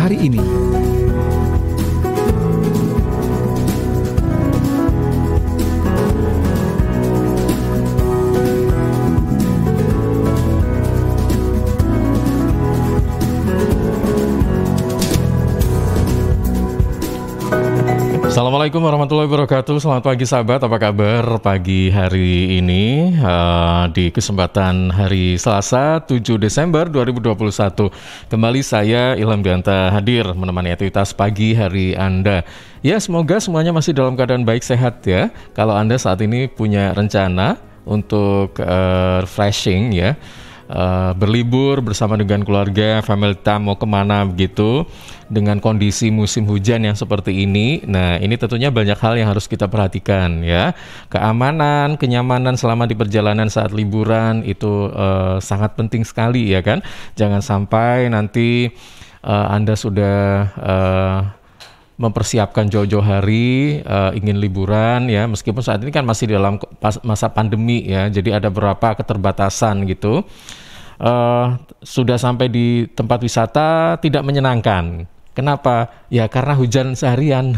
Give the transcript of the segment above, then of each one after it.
hari ini. Assalamualaikum warahmatullahi wabarakatuh. Selamat pagi sahabat. Apa kabar pagi hari ini uh, di kesempatan hari Selasa 7 Desember 2021. Kembali saya Ilham Dianta hadir menemani aktivitas pagi hari Anda. Ya, semoga semuanya masih dalam keadaan baik sehat ya. Kalau Anda saat ini punya rencana untuk uh, refreshing ya, uh, berlibur bersama dengan keluarga, family time mau kemana begitu dengan kondisi musim hujan yang seperti ini. Nah, ini tentunya banyak hal yang harus kita perhatikan ya. Keamanan, kenyamanan selama di perjalanan saat liburan itu uh, sangat penting sekali ya kan. Jangan sampai nanti uh, Anda sudah uh, mempersiapkan jauh-jauh hari uh, ingin liburan ya meskipun saat ini kan masih dalam masa pandemi ya jadi ada beberapa keterbatasan gitu uh, sudah sampai di tempat wisata tidak menyenangkan Kenapa? Ya karena hujan seharian.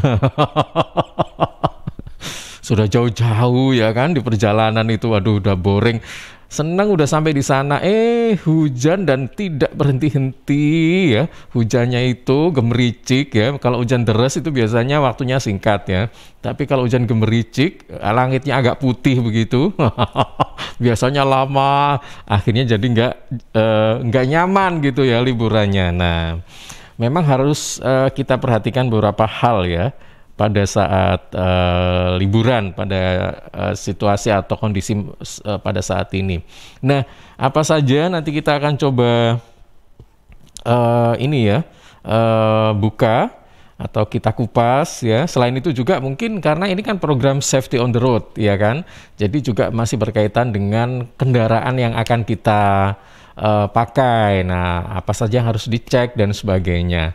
Sudah jauh-jauh ya kan di perjalanan itu waduh udah boring. Senang udah sampai di sana eh hujan dan tidak berhenti-henti ya. Hujannya itu gemericik ya. Kalau hujan deras itu biasanya waktunya singkat ya. Tapi kalau hujan gemericik langitnya agak putih begitu. biasanya lama akhirnya jadi nggak eh, nggak eh, nyaman gitu ya liburannya. Nah, memang harus uh, kita perhatikan beberapa hal ya pada saat uh, liburan pada uh, situasi atau kondisi uh, pada saat ini. Nah, apa saja nanti kita akan coba uh, ini ya uh, buka atau kita kupas ya. Selain itu juga mungkin karena ini kan program safety on the road ya kan. Jadi juga masih berkaitan dengan kendaraan yang akan kita uh, pakai. Nah, apa saja yang harus dicek dan sebagainya.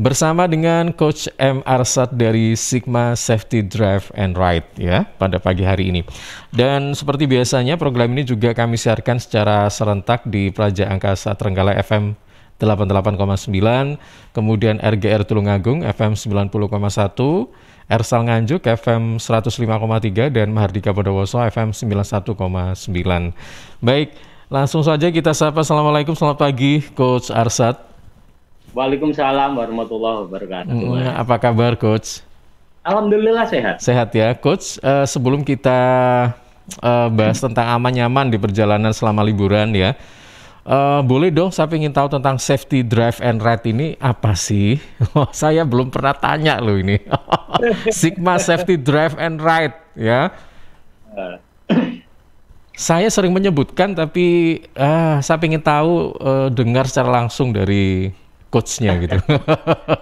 Bersama dengan Coach M. Arsat dari Sigma Safety Drive and Ride ya pada pagi hari ini. Dan seperti biasanya program ini juga kami siarkan secara serentak di Praja Angkasa Trenggala FM 88,9, kemudian RGR Tulungagung FM 90,1, Ersal Nganjuk FM 105,3 dan Mahardika Bondowoso FM 91,9. Baik, Langsung saja kita sapa. Assalamualaikum, selamat pagi Coach Arsat. Waalaikumsalam warahmatullahi wabarakatuh. apa kabar Coach? Alhamdulillah sehat. Sehat ya Coach. Uh, sebelum kita uh, bahas tentang aman nyaman di perjalanan selama liburan ya. Uh, boleh dong saya ingin tahu tentang safety drive and ride ini apa sih? Oh, saya belum pernah tanya loh ini. Sigma safety drive and ride ya. Uh saya sering menyebutkan tapi ah, saya ingin tahu uh, dengar secara langsung dari coachnya gitu.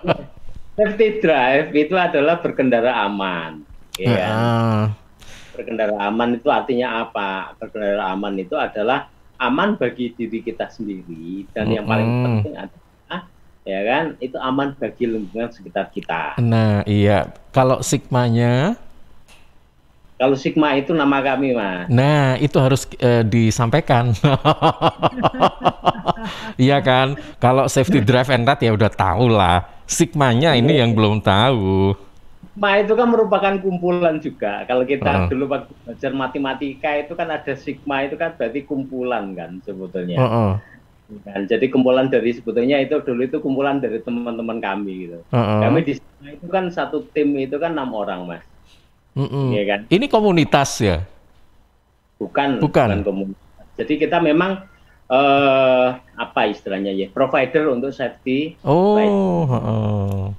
Safety drive itu adalah berkendara aman. Ya. Berkendara aman itu artinya apa? Berkendara aman itu adalah aman bagi diri kita sendiri dan yang paling penting adalah ya kan itu aman bagi lingkungan sekitar kita. Nah iya kalau sigmanya kalau Sigma itu nama kami, Mas. Nah, itu harus e, disampaikan. iya kan? Kalau safety drive and ride ya udah tahu lah. Sigmanya ini yang belum tahu. Sigma itu kan merupakan kumpulan juga. Kalau kita uh. dulu waktu belajar matematika itu kan ada Sigma itu kan berarti kumpulan kan sebetulnya. Uh -uh. Dan Jadi kumpulan dari sebetulnya itu dulu itu kumpulan dari teman-teman kami gitu. Uh -uh. Kami di Sigma itu kan satu tim itu kan enam orang, Mas. Mm -mm. Ya kan? Ini komunitas ya? Bukan, bukan. bukan komunitas. Jadi kita memang uh, apa istilahnya ya? Provider untuk safety. Oh. -uh.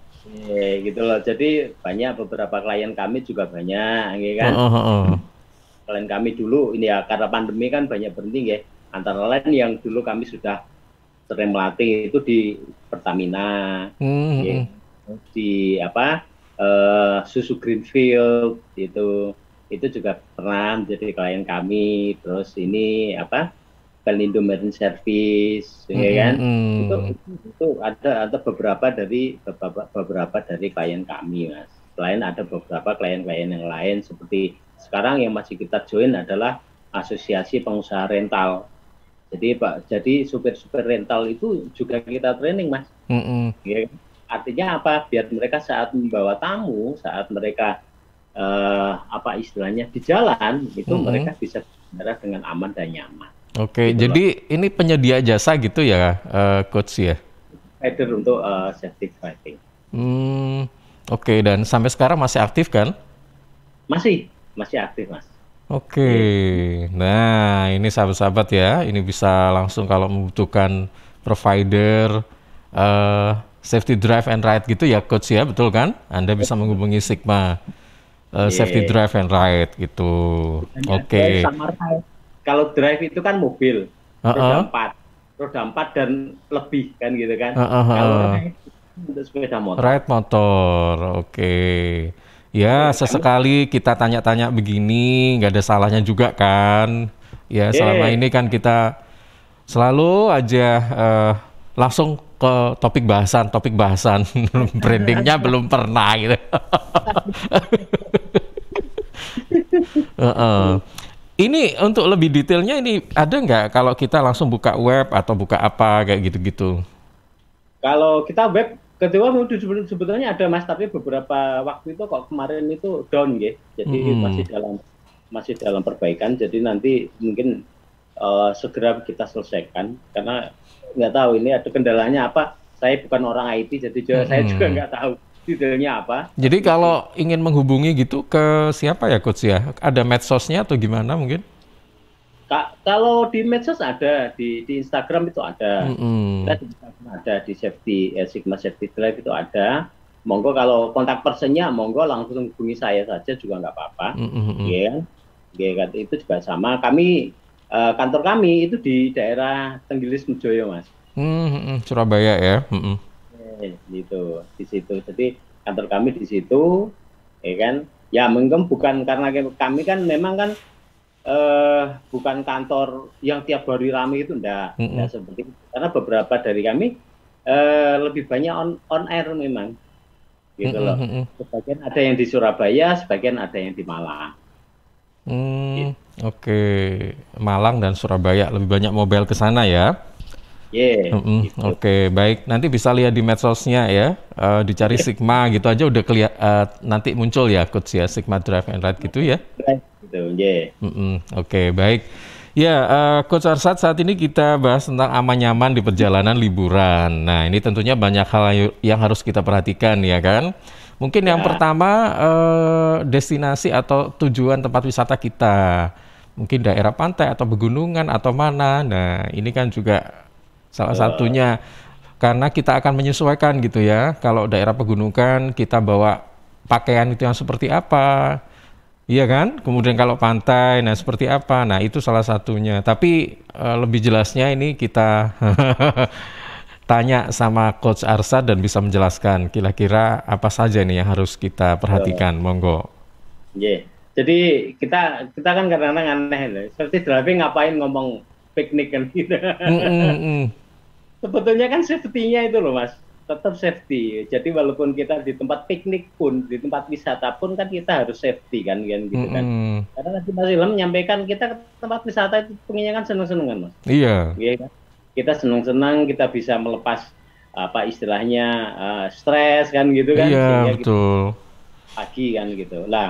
Ya, gitu loh. Jadi banyak beberapa klien kami juga banyak, ya kan? Uh -uh. Klien kami dulu ini ya karena pandemi kan banyak berhenti ya. Antara lain yang dulu kami sudah sering melatih itu di Pertamina, -hmm. ya. di apa uh, susu Greenfield itu itu juga pernah jadi klien kami terus ini apa pelindung marine service ya kan? mm -hmm. ya kan itu, itu ada ada beberapa dari beberapa beberapa dari klien kami mas selain ada beberapa klien-klien yang lain seperti sekarang yang masih kita join adalah asosiasi pengusaha rental jadi pak jadi supir-supir rental itu juga kita training mas mm -hmm. ya artinya apa biar mereka saat membawa tamu saat mereka uh, apa istilahnya di jalan itu mm -hmm. mereka bisa berjalan dengan aman dan nyaman Oke, gitu jadi loh. ini penyedia jasa gitu ya, uh, coach ya? Rider untuk uh, safety driving. Hmm, oke. Okay. Dan sampai sekarang masih aktif kan? Masih, masih aktif mas. Oke, okay. nah ini sahabat-sahabat ya, ini bisa langsung kalau membutuhkan provider uh, safety drive and ride gitu ya coach ya betul kan? Anda bisa menghubungi Sigma uh, eh, yeah. safety drive and ride gitu. Iya. Oke. Okay. Kalau drive itu kan mobil uh -uh. roda empat, roda empat dan lebih kan gitu kan. Uh -uh. Kalau ride sepeda motor. Ride motor, oke. Okay. Ya, iya kan? sesekali kita tanya-tanya begini, nggak ada salahnya juga kan. Ya, selama yeah. ini kan kita selalu aja uh, langsung ke topik bahasan, topik bahasan brandingnya iya. belum pernah gitu. uh -uh. Ini untuk lebih detailnya ini ada nggak kalau kita langsung buka web atau buka apa kayak gitu-gitu? Kalau kita web kedua sebetulnya ada mas tapi beberapa waktu itu kok kemarin itu down ya, jadi hmm. masih dalam masih dalam perbaikan. Jadi nanti mungkin uh, segera kita selesaikan karena nggak tahu ini ada kendalanya apa. Saya bukan orang IT, jadi juga, hmm. saya juga nggak tahu detailnya apa. Jadi kalau ingin menghubungi gitu ke siapa ya coach ya? Ada medsosnya atau gimana mungkin? Ka kalau di medsos ada di di Instagram itu ada, hmm ada di safety ya Sigma Safety Drive itu ada. Monggo kalau kontak personnya monggo langsung hubungi saya saja juga nggak apa-apa. Mm-hmm. Yeah. Yeah, kan? itu juga sama. Kami uh, kantor kami itu di daerah Tenggilis Mujoyo mas. Hmm, hmm, hmm, Surabaya ya. Hmm, hmm. Eh, gitu di situ. Jadi kantor kami di situ, ya kan? Ya mungkin bukan karena kami kan memang kan uh, bukan kantor yang tiap hari ramai itu enggak, -hmm. enggak seperti karena beberapa dari kami uh, lebih banyak on on air memang gitu loh. Sebagian ada yang di Surabaya, sebagian ada yang di Malang. Hmm, Oke, okay. Malang dan Surabaya lebih banyak mobile ke sana ya. Yeah, mm -mm. gitu. Oke, okay, baik. Nanti bisa lihat di medsosnya ya, uh, dicari Sigma gitu aja udah kelihatan. Uh, eh, nanti muncul ya coach ya Sigma Drive and Ride gitu ya. Gitu, yeah. mm -mm. Oke, okay, baik. Ya, uh, coach Arsat saat ini kita bahas tentang aman nyaman di perjalanan liburan. Nah, ini tentunya banyak hal yang harus kita perhatikan ya kan. Mungkin ya. yang pertama eh, destinasi atau tujuan tempat wisata kita. Mungkin daerah pantai atau pegunungan atau mana. Nah, ini kan juga salah ya. satunya karena kita akan menyesuaikan gitu ya. Kalau daerah pegunungan kita bawa pakaian itu yang seperti apa. Iya kan? Kemudian kalau pantai, nah seperti apa? Nah itu salah satunya. Tapi eh, lebih jelasnya ini kita tanya sama Coach Arsa dan bisa menjelaskan kira-kira apa saja nih yang harus kita perhatikan, monggo. yeah. jadi kita kita kan kadang-kadang aneh loh. Seperti driving ngapain ngomong piknik kan gitu. Mm, mm, mm, mm. Sebetulnya kan safety-nya itu loh mas, tetap safety. Jadi walaupun kita di tempat piknik pun, di tempat wisata pun kan kita harus safety kan, kan gitu mm, kan. Mm. Karena tadi Mas Ilham menyampaikan kita ke tempat wisata itu pengennya kan seneng-senengan mas. Iya. Yeah. Iya kan kita senang-senang kita bisa melepas apa istilahnya uh, stres kan gitu kan iya, sehingga betul. Kita pagi kan gitu lah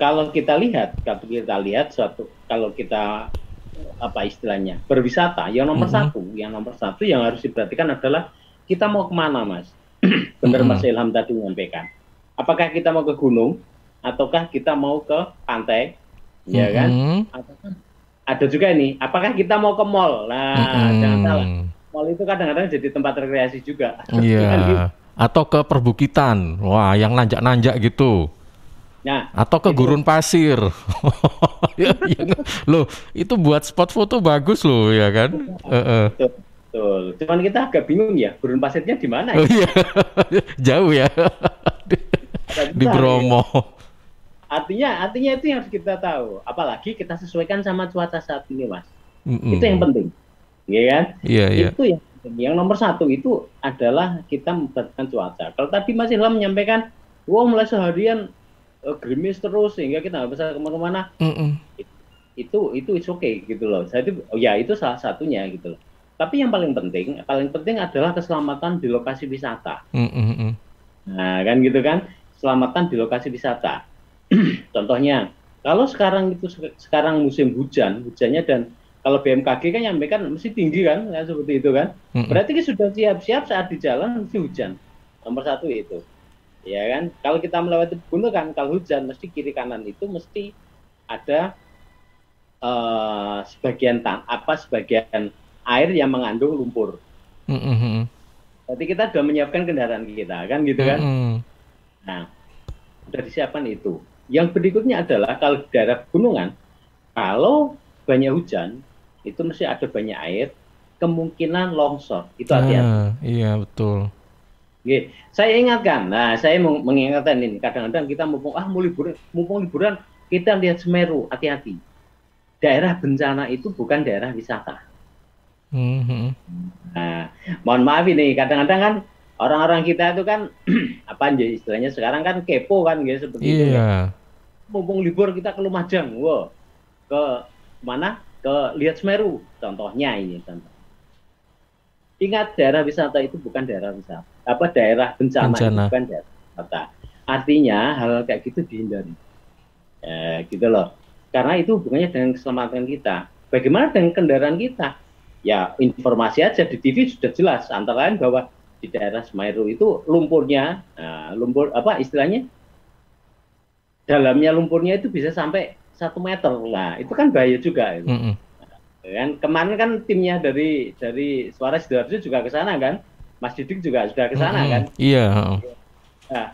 kalau kita lihat kalau kita lihat suatu kalau kita apa istilahnya berwisata yang nomor mm -hmm. satu yang nomor satu yang harus diperhatikan adalah kita mau kemana mas bener mm -hmm. mas Ilham tadi menyampaikan apakah kita mau ke gunung ataukah kita mau ke pantai mm -hmm. ya kan mm-hmm. ataukah ada juga nih, apakah kita mau ke mall? Nah, hmm. jangan salah. Mall itu kadang-kadang jadi tempat rekreasi juga. Iya. Yeah. Atau ke perbukitan. Wah, yang nanjak-nanjak gitu. Nah, atau ke itu. gurun pasir. Ya, ya kan? loh, itu buat spot foto bagus loh, ya kan? Heeh. Uh -uh. Betul. Cuman kita agak bingung ya, gurun pasirnya di mana? Ya? Oh, iya. Jauh ya. di ya. Bromo artinya artinya itu yang kita tahu apalagi kita sesuaikan sama cuaca saat ini mas mm -hmm. itu yang penting ya kan yeah, yeah. itu yang yang nomor satu itu adalah kita memperhatikan cuaca kalau tadi Mas Ilham menyampaikan wow mulai seharian uh, gerimis terus sehingga kita nggak bisa kemana-mana mm itu itu oke okay gitu loh saya itu oh ya itu salah satunya gitu loh tapi yang paling penting paling penting adalah keselamatan di lokasi wisata mm mm nah kan gitu kan keselamatan di lokasi wisata Contohnya, kalau sekarang itu sekarang musim hujan, hujannya dan kalau BMKG kan yang kan mesti tinggi kan, ya, seperti itu kan. Berarti kita sudah siap-siap saat di jalan mesti hujan. Nomor satu itu, ya kan. Kalau kita melewati gunung kan, kalau hujan mesti kiri kanan itu mesti ada uh, sebagian tan apa sebagian air yang mengandung lumpur. Mm-hmm. kita sudah menyiapkan kendaraan kita kan gitu kan. Mm-hmm. Nah, sudah disiapkan itu. Yang berikutnya adalah kalau daerah gunungan, kalau banyak hujan, itu mesti ada banyak air, kemungkinan longsor. Itu ah, hati-hati. Ah, iya, betul. Oke. Saya ingatkan, nah saya mengingatkan ini, kadang-kadang kita mumpung, ah mau liburan, mumpung liburan, kita lihat Semeru, hati-hati. Daerah bencana itu bukan daerah wisata. Mm -hmm. Nah, mohon maaf ini, kadang-kadang kan orang-orang kita itu kan apa istilahnya sekarang kan kepo kan gitu seperti yeah. itu. Ya. Mumpung libur kita ke Lumajang, wow. ke mana? Ke Lihat Semeru, contohnya ini contoh. Ingat daerah wisata itu bukan daerah wisata, apa daerah bencana, bencana. bukan daerah wisata. Artinya hal kayak gitu dihindari, eh, gitu loh. Karena itu hubungannya dengan keselamatan kita. Bagaimana dengan kendaraan kita? Ya informasi aja di TV sudah jelas antara lain bahwa di daerah Semeru itu lumpurnya nah, lumpur apa istilahnya dalamnya lumpurnya itu bisa sampai satu meter lah itu kan bahaya juga itu. Mm -hmm. kan kemarin kan timnya dari dari suara sidoarjo juga ke sana kan Mas Didik juga sudah ke sana mm -hmm. kan iya yeah. nah,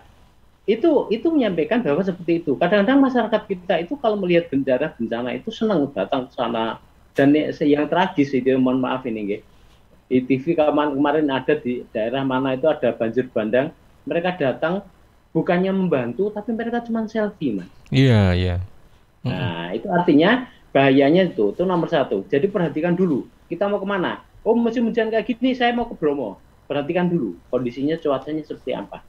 itu itu menyampaikan bahwa seperti itu kadang-kadang masyarakat kita itu kalau melihat bencana bencana itu senang datang ke sana dan yang tragis itu mohon maaf ini gitu di TV kemarin, kemarin ada di daerah mana itu ada banjir bandang mereka datang bukannya membantu tapi mereka cuma selfie mas iya iya mm nah itu artinya bahayanya itu itu nomor satu jadi perhatikan dulu kita mau kemana oh musim hujan kayak gini saya mau ke Bromo perhatikan dulu kondisinya cuacanya seperti apa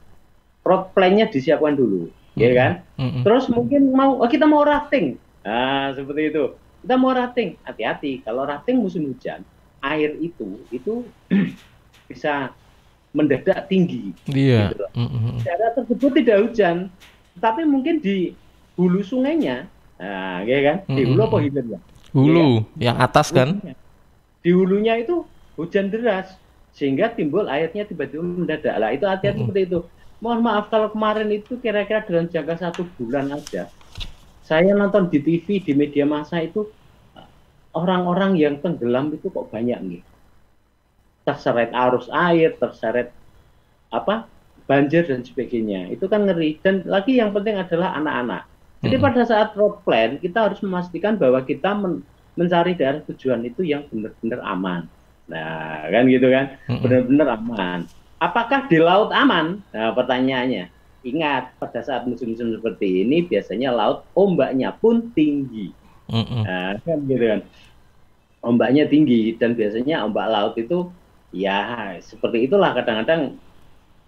road plan-nya disiapkan dulu mm ya kan mm -hmm. terus mungkin mau oh, kita mau rafting nah seperti itu kita mau rafting hati-hati kalau rafting musim hujan air itu itu bisa mendadak tinggi. Iya. Gitu. Mm -hmm. tersebut tidak hujan, tapi mungkin di hulu sungainya, nah, ya kan? Di mm, mm, hulu apa -hmm. ya? Hulu, ya, yang atas kan? Di hulunya itu hujan deras, sehingga timbul airnya tiba-tiba mendadak. Lah itu hati-hati mm -hmm. seperti itu. Mohon maaf kalau kemarin itu kira-kira dalam jangka satu bulan aja, saya nonton di TV di media massa itu orang-orang yang tenggelam itu kok banyak nih terseret arus air terseret apa banjir dan sebagainya itu kan ngeri dan lagi yang penting adalah anak-anak jadi hmm. pada saat road plan kita harus memastikan bahwa kita men mencari daerah tujuan itu yang benar-benar aman nah kan gitu kan hmm. benar-benar aman apakah di laut aman nah pertanyaannya ingat pada saat musim-musim seperti ini biasanya laut ombaknya pun tinggi Mm -mm. Nah, kan gitu kan. Ombaknya tinggi dan biasanya ombak laut itu ya seperti itulah kadang-kadang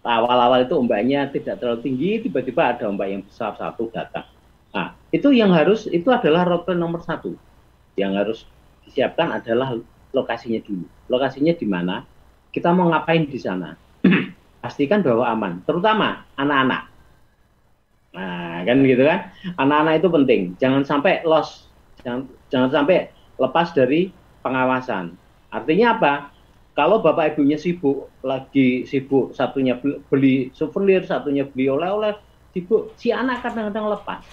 awal-awal itu ombaknya tidak terlalu tinggi, tiba-tiba ada ombak yang besar satu datang. Nah, itu yang harus itu adalah road nomor satu. Yang harus disiapkan adalah lokasinya dulu. Lokasinya di mana? Kita mau ngapain di sana? Pastikan bahwa aman, terutama anak-anak. Nah, kan gitu kan? Anak-anak itu penting. Jangan sampai lost Jangan, jangan sampai lepas dari pengawasan. Artinya apa? Kalau bapak ibunya sibuk, lagi sibuk, satunya beli souvenir, satunya beli oleh-oleh, sibuk, si anak kadang-kadang lepas.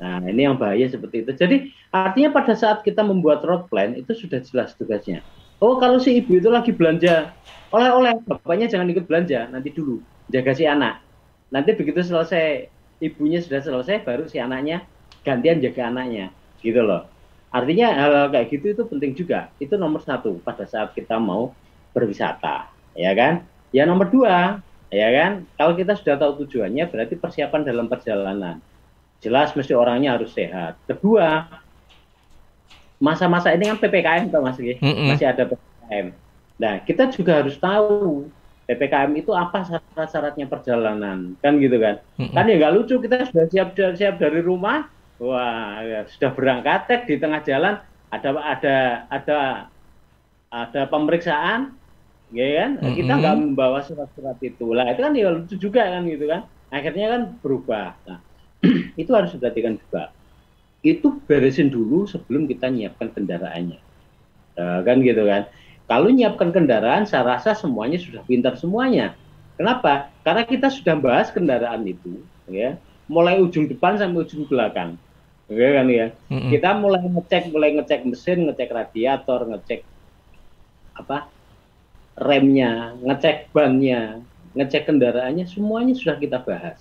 Nah, ini yang bahaya seperti itu. Jadi, artinya pada saat kita membuat road plan, itu sudah jelas tugasnya. Oh, kalau si ibu itu lagi belanja, oleh-oleh, bapaknya jangan ikut belanja, nanti dulu, jaga si anak. Nanti begitu selesai, ibunya sudah selesai, baru si anaknya gantian jaga anaknya gitu loh artinya hal-hal kayak gitu itu penting juga itu nomor satu pada saat kita mau berwisata ya kan ya nomor dua ya kan kalau kita sudah tahu tujuannya berarti persiapan dalam perjalanan jelas mesti orangnya harus sehat kedua masa-masa ini kan ppkm pak mas mm -mm. masih ada ppkm nah kita juga harus tahu PPKM itu apa syarat-syaratnya perjalanan kan gitu kan mm -hmm. kan ya nggak lucu kita sudah siap siap dari rumah Wah, ya, sudah berangkat tek di tengah jalan ada ada ada ada pemeriksaan, ya kan? Mm -hmm. Kita nggak membawa surat-surat itu lah. Itu kan ya lucu juga kan gitu kan? Akhirnya kan berubah. Nah, itu harus diperhatikan juga. Itu beresin dulu sebelum kita nyiapkan kendaraannya, nah, kan gitu kan? Kalau nyiapkan kendaraan, saya rasa semuanya sudah pintar semuanya. Kenapa? Karena kita sudah bahas kendaraan itu, ya, mulai ujung depan sampai ujung belakang Oke kan ya. Mm-hmm. Kita mulai ngecek, mulai ngecek mesin, ngecek radiator, ngecek apa remnya, ngecek bannya, ngecek kendaraannya, semuanya sudah kita bahas.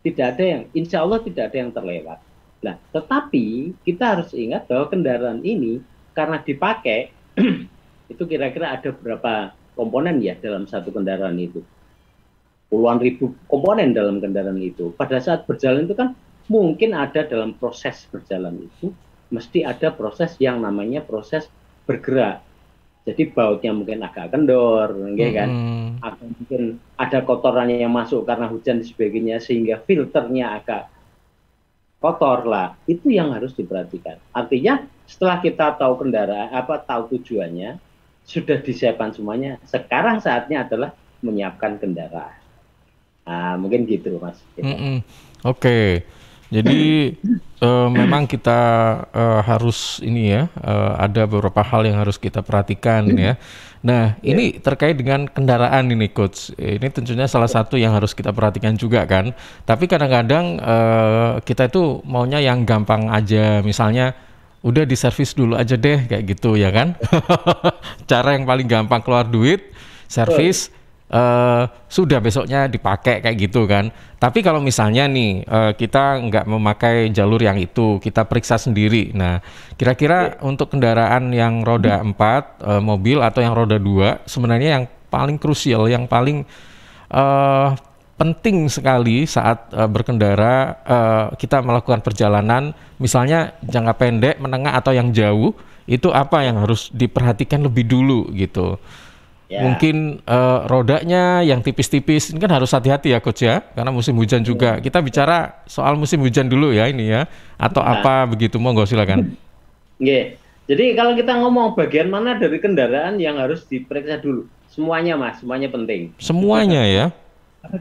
Tidak ada yang, insya Allah tidak ada yang terlewat. Nah, tetapi kita harus ingat bahwa kendaraan ini karena dipakai itu kira-kira ada berapa komponen ya dalam satu kendaraan itu. Puluhan ribu komponen dalam kendaraan itu. Pada saat berjalan itu kan mungkin ada dalam proses berjalan itu mesti ada proses yang namanya proses bergerak. Jadi bautnya mungkin agak kendor, mungkin kan? Atau mungkin ada kotorannya yang masuk karena hujan dan sebagainya sehingga filternya agak kotor lah. Itu yang harus diperhatikan. Artinya setelah kita tahu kendaraan apa tahu tujuannya, sudah disiapkan semuanya. Sekarang saatnya adalah menyiapkan kendaraan. Nah, mungkin gitu mas. hmm Oke. Okay. Jadi uh, memang kita uh, harus ini ya, uh, ada beberapa hal yang harus kita perhatikan hmm. ya. Nah, ya. ini terkait dengan kendaraan ini coach. Ini tentunya salah ya. satu yang harus kita perhatikan juga kan. Tapi kadang-kadang uh, kita itu maunya yang gampang aja, misalnya udah di diservis dulu aja deh kayak gitu ya kan. Cara yang paling gampang keluar duit, servis uh, sudah besoknya dipakai kayak gitu kan. Tapi kalau misalnya nih uh, kita nggak memakai jalur yang itu, kita periksa sendiri. Nah, kira-kira yeah. untuk kendaraan yang roda 4 uh, eh, mobil atau yang roda 2 sebenarnya yang paling krusial, yang paling uh, penting sekali saat uh, berkendara uh, kita melakukan perjalanan misalnya jangka pendek, menengah atau yang jauh itu apa yang harus diperhatikan lebih dulu gitu. Ya. Mungkin uh, rodanya yang tipis-tipis ini kan harus hati-hati ya coach ya karena musim hujan juga. Ya. Kita bicara soal musim hujan dulu ya ini ya atau nah. apa begitu monggo silakan. ya Jadi kalau kita ngomong bagian mana dari kendaraan yang harus diperiksa dulu? Semuanya Mas, semuanya penting. Semuanya ya.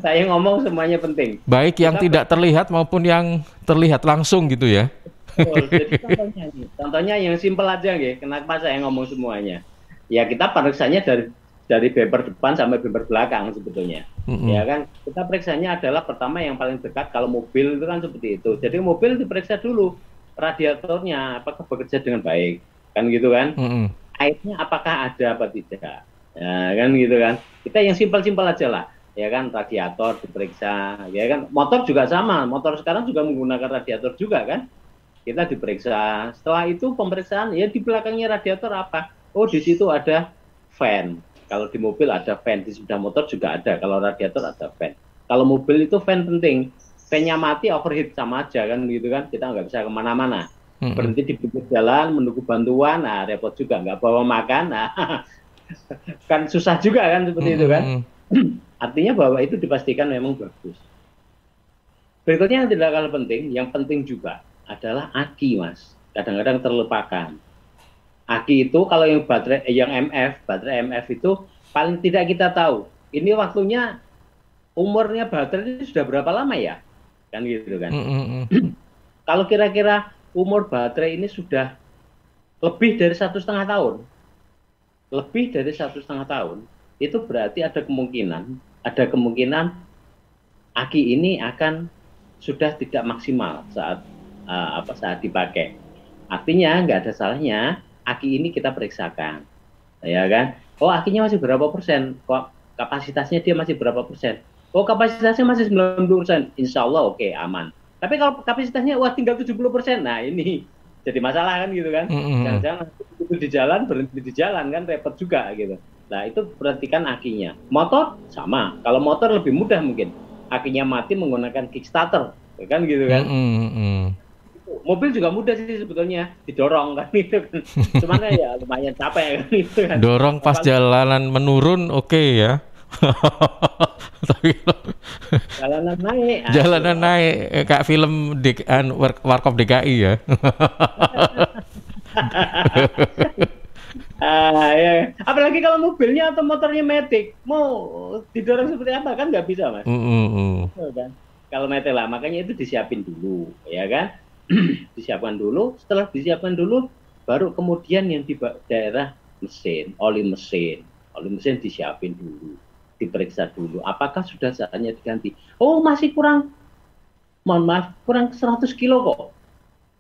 Saya ngomong semuanya penting. Baik yang kita tidak terlihat maupun yang terlihat langsung gitu ya. Jadi contohnya, contohnya yang simpel aja ya Kenapa saya ngomong semuanya? Ya kita periksanya dari dari bemper depan sampai bemper belakang sebetulnya. Mm-hmm. Ya kan kita periksanya adalah pertama yang paling dekat kalau mobil itu kan seperti itu. Jadi mobil diperiksa dulu radiatornya apakah bekerja dengan baik kan gitu kan. Mm-hmm. Airnya apakah ada apa tidak. Ya, kan gitu kan. Kita yang simpel-simpel aja lah. Ya kan radiator diperiksa ya kan motor juga sama. Motor sekarang juga menggunakan radiator juga kan. Kita diperiksa. Setelah itu pemeriksaan ya di belakangnya radiator apa? Oh di situ ada fan kalau di mobil ada fan, di sepeda motor juga ada. Kalau radiator ada fan. Kalau mobil itu fan penting. Fannya mati overheat sama aja kan gitu kan. Kita nggak bisa kemana-mana. Hmm. Berhenti di pinggir jalan, menunggu bantuan, nah repot juga. Nggak bawa makan, nah kan susah juga kan seperti hmm. itu kan. Artinya bahwa itu dipastikan memang bagus. Berikutnya yang tidak kalah penting, yang penting juga adalah aki mas. Kadang-kadang terlupakan Aki itu kalau yang baterai eh, yang MF, baterai MF itu paling tidak kita tahu. Ini waktunya umurnya baterai ini sudah berapa lama ya? Kan gitu kan. Mm -hmm. kalau kira-kira umur baterai ini sudah lebih dari satu setengah tahun, lebih dari satu setengah tahun, itu berarti ada kemungkinan, ada kemungkinan aki ini akan sudah tidak maksimal saat uh, apa saat dipakai. Artinya nggak ada salahnya aki ini kita periksakan, ya kan? Oh akinya masih berapa persen? Kok kapasitasnya dia masih berapa persen? Oh kapasitasnya masih 90 persen, insya Allah oke okay, aman. Tapi kalau kapasitasnya wah tinggal 70 persen, nah ini jadi masalah kan gitu kan? Mm-hmm. Jangan-jangan itu di jalan berhenti di jalan kan repot juga gitu. Nah itu perhatikan akinya. Motor sama, kalau motor lebih mudah mungkin akinya mati menggunakan kickstarter, kan gitu kan? Mm-hmm mobil juga mudah sih sebetulnya didorong kan itu kan cuman kan ya lumayan capek kan itu kan dorong pas jalanan menurun oke okay ya tapi jalanan naik ah, jalanan ayo. Gitu. naik eh, kayak film di, an, war, warkop DKI ya Ah, ya. Apalagi kalau mobilnya atau motornya metik, mau didorong seperti apa kan nggak bisa mas. Mm -hmm. Kalau metik lah, makanya itu disiapin dulu, ya kan disiapkan dulu, setelah disiapkan dulu baru kemudian yang di daerah mesin, oli mesin, oli mesin disiapin dulu, diperiksa dulu apakah sudah saatnya diganti. Oh, masih kurang mohon maaf kurang 100 kilo kok.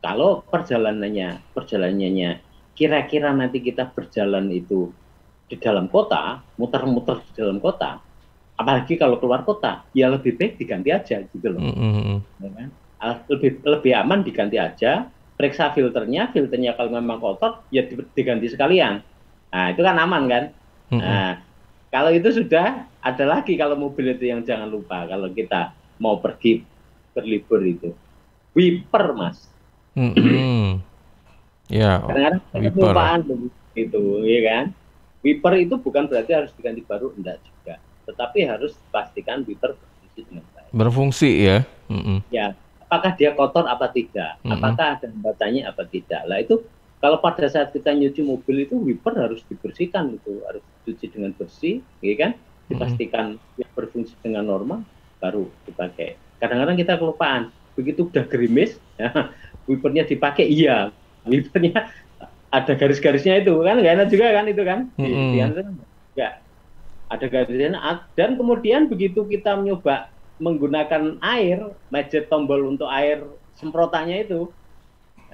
Kalau perjalanannya perjalanannya kira-kira nanti kita berjalan itu di dalam kota, muter-muter di dalam kota, apalagi kalau keluar kota, ya lebih baik diganti aja gitu loh. Mm -hmm. Ah, lebih lebih aman diganti aja periksa filternya filternya kalau memang kotor ya diganti sekalian nah itu kan aman kan mm-hmm. nah kalau itu sudah ada lagi kalau mobil itu yang jangan lupa kalau kita mau pergi berlibur itu wiper mas mm-hmm. ya yeah. kadang-kadang itu ya kan wiper itu bukan berarti harus diganti baru enggak juga tetapi harus pastikan wiper berfungsi dengan baik berfungsi ya mm-hmm. ya apakah dia kotor apa tidak, apakah ada batanya apa tidak. Lah itu kalau pada saat kita nyuci mobil itu wiper harus dibersihkan itu, harus dicuci dengan bersih, ya kan? Dipastikan mm -hmm. berfungsi dengan normal baru dipakai. Kadang-kadang kita kelupaan, begitu udah gerimis, ya, wipernya dipakai iya, wipernya ada garis-garisnya itu kan nggak enak juga kan itu kan mm -hmm. di, di ada garisnya dan kemudian begitu kita nyoba menggunakan air, majet tombol untuk air semprotannya itu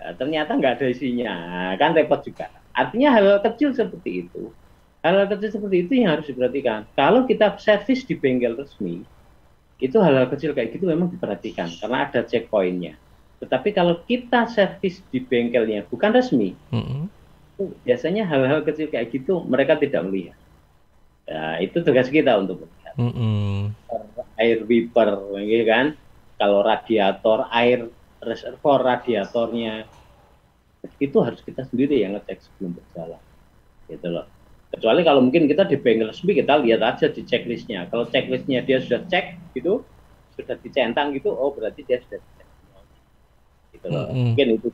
ya, ternyata nggak ada isinya, kan repot juga. Artinya hal-hal kecil seperti itu, hal-hal kecil seperti itu yang harus diperhatikan. Kalau kita servis di bengkel resmi, itu hal-hal kecil kayak gitu memang diperhatikan karena ada checkpointnya. Tetapi kalau kita servis di bengkelnya bukan resmi, mm-hmm. biasanya hal-hal kecil kayak gitu mereka tidak melihat. Nah, itu tugas kita untuk melihat. Mm-hmm air wiper gitu kan kalau radiator air reservoir radiatornya itu harus kita sendiri yang ngecek sebelum berjalan gitu loh kecuali kalau mungkin kita di bengkel resmi kita lihat aja di checklistnya kalau checklistnya dia sudah cek gitu sudah dicentang gitu oh berarti dia sudah cek, gitu loh mm -hmm. mungkin itu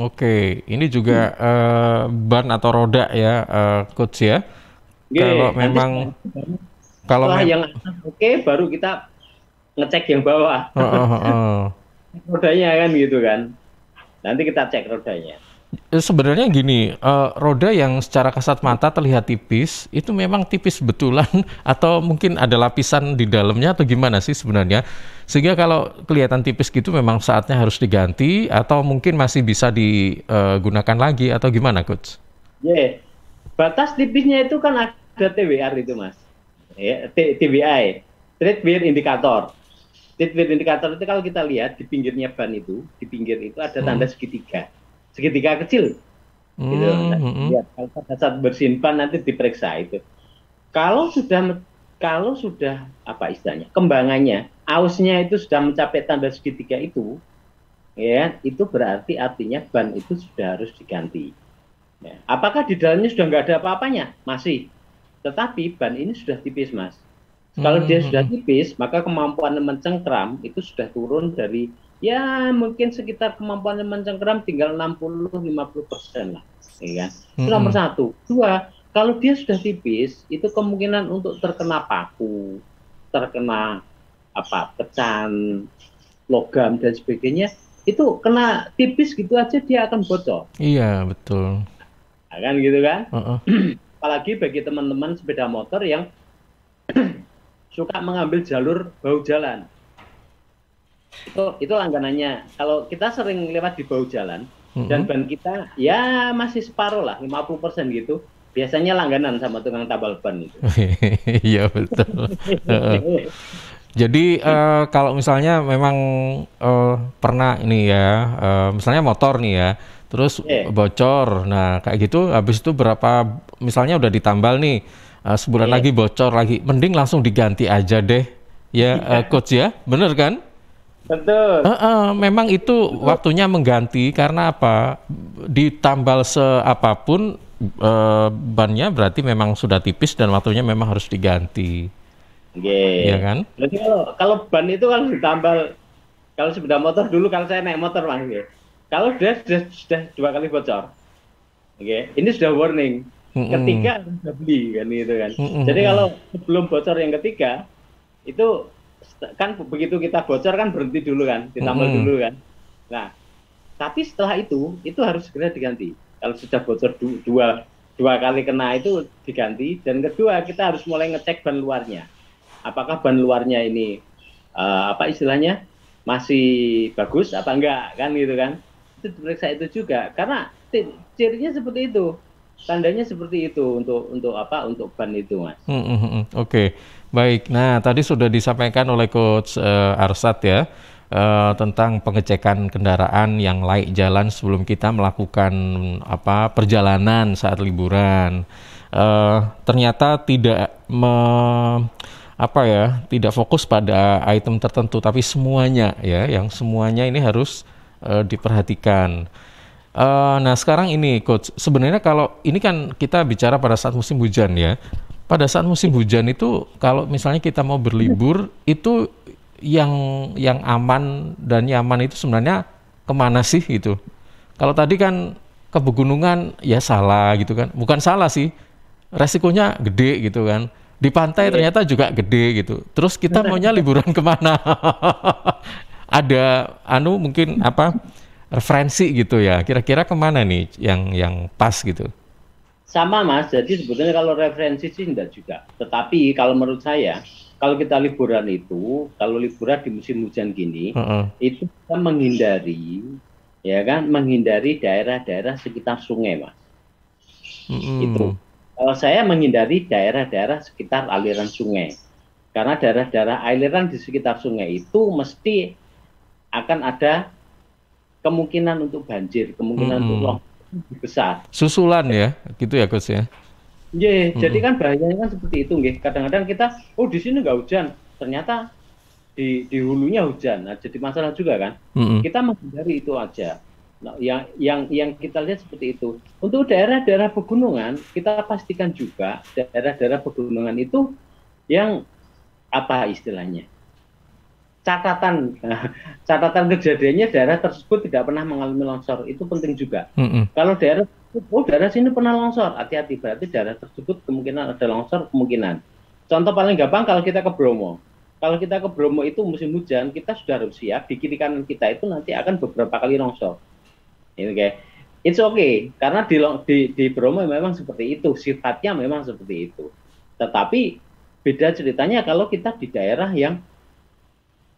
Oke, ini juga hmm. uh, ban atau roda ya, uh, coach ya. Iya, kalau memang kalau setelah yang oke okay, baru kita ngecek yang bawah oh, oh, oh. oh. rodanya kan gitu kan nanti kita cek rodanya eh, Sebenarnya gini, uh, roda yang secara kasat mata terlihat tipis, itu memang tipis betulan atau mungkin ada lapisan di dalamnya atau gimana sih sebenarnya? Sehingga kalau kelihatan tipis gitu memang saatnya harus diganti atau mungkin masih bisa digunakan eh, lagi atau gimana coach? yeah. batas tipisnya itu kan ada TWR itu mas ya, TBI, Trade Wear Indicator. Trade Wear Indicator itu kalau kita lihat di pinggirnya ban itu, di pinggir itu ada hmm. tanda segitiga, segitiga kecil. Gitu. Hmm, nah, hmm, hmm. Lihat kalau pada saat bersihin ban nanti diperiksa itu. Kalau sudah kalau sudah apa istilahnya kembangannya ausnya itu sudah mencapai tanda segitiga itu ya itu berarti artinya ban itu sudah harus diganti ya. apakah di dalamnya sudah nggak ada apa-apanya masih tetapi ban ini sudah tipis, Mas. Kalau hmm. dia sudah tipis, maka kemampuan mencengkram itu sudah turun dari ya mungkin sekitar kemampuan mencengkram tinggal 60-50 persen lah. Ya. Kan? Itu hmm. nomor satu. Dua, kalau dia sudah tipis, itu kemungkinan untuk terkena paku, terkena apa pecan, logam dan sebagainya itu kena tipis gitu aja dia akan bocor. Iya betul. Akan nah, gitu kan? Uh -uh. apalagi bagi teman-teman sepeda motor yang suka mengambil jalur bau jalan. Itu itu langganannya. Kalau kita sering lewat di bau jalan mm-hmm. dan ban kita ya masih separuh lah, 50% gitu. Biasanya langganan sama tukang tabal ban itu. Iya betul. Jadi uh, kalau misalnya memang uh, pernah ini ya, uh, misalnya motor nih ya, terus yeah. bocor. Nah, kayak gitu habis itu berapa misalnya udah ditambal nih uh, sebulan yeah. lagi bocor lagi, mending langsung diganti aja deh. Ya uh, coach ya, bener kan? Betul. Uh, uh, memang itu Betul. waktunya mengganti karena apa? Ditambal seapapun uh, bannya berarti memang sudah tipis dan waktunya memang harus diganti. Yeah. Iya kan? Berarti kalau kalau ban itu kan ditambal kalau sepeda motor dulu kan saya naik motor lagi. Kalau sudah sudah, sudah dua kali bocor, oke, okay, ini sudah warning. Mm -mm. Ketiga sudah beli kan gitu kan. Mm -mm. Jadi kalau belum bocor yang ketiga itu kan begitu kita bocor kan berhenti dulu kan, ditambal mm hmm dulu kan. Nah, tapi setelah itu itu harus segera diganti. Kalau sudah bocor du dua dua kali kena itu diganti dan kedua kita harus mulai ngecek ban luarnya. Apakah ban luarnya ini uh, apa istilahnya masih bagus apa enggak kan gitu kan diperiksa itu juga karena cirinya seperti itu tandanya seperti itu untuk untuk apa untuk ban itu mas. Hmm, hmm, hmm. hmm. Oke okay. baik. Nah tadi sudah disampaikan oleh coach uh, Arsat ya uh, tentang pengecekan kendaraan yang layak jalan sebelum kita melakukan apa perjalanan saat liburan. Uh, ternyata tidak me, apa ya tidak fokus pada item tertentu tapi semuanya ya yang semuanya ini harus uh, diperhatikan. Uh, nah sekarang ini coach, sebenarnya kalau ini kan kita bicara pada saat musim hujan ya. Pada saat musim hujan itu kalau misalnya kita mau berlibur itu yang yang aman dan nyaman itu sebenarnya kemana sih gitu? Kalau tadi kan ke pegunungan ya salah gitu kan, bukan salah sih, resikonya gede gitu kan. Di pantai iya. ternyata juga gede gitu. Terus kita maunya liburan kemana? ada anu mungkin apa referensi gitu ya. Kira-kira kemana nih yang yang pas gitu? Sama mas, jadi sebetulnya kalau referensi sih enggak juga. Tetapi kalau menurut saya, kalau kita liburan itu, kalau liburan di musim hujan gini, uh -uh. itu kita menghindari, ya kan, menghindari daerah-daerah sekitar sungai mas. -hmm. Itu. Kalau saya menghindari daerah-daerah sekitar aliran sungai, karena daerah-daerah aliran di sekitar sungai itu mesti akan ada kemungkinan untuk banjir, kemungkinan hmm. untuk longsor besar. Susulan ya, gitu ya Gus ya. Iya, yeah, hmm. jadi kan bahayanya kan seperti itu, nggih. Kadang-kadang kita, oh di sini nggak hujan, ternyata di di hulunya hujan. Nah, jadi masalah juga kan. Hmm. Kita menghindari itu aja. Nah, yang yang yang kita lihat seperti itu. Untuk daerah-daerah pegunungan, kita pastikan juga daerah-daerah pegunungan itu yang apa istilahnya? catatan catatan kejadiannya daerah tersebut tidak pernah mengalami longsor itu penting juga. Mm -hmm. Kalau daerah oh daerah sini pernah longsor, hati-hati berarti daerah tersebut kemungkinan ada longsor kemungkinan. Contoh paling gampang kalau kita ke Bromo. Kalau kita ke Bromo itu musim hujan, kita sudah harus siap di kiri kanan kita itu nanti akan beberapa kali longsor. Ini kayak it's okay karena di di di Bromo memang seperti itu, sifatnya memang seperti itu. Tetapi beda ceritanya kalau kita di daerah yang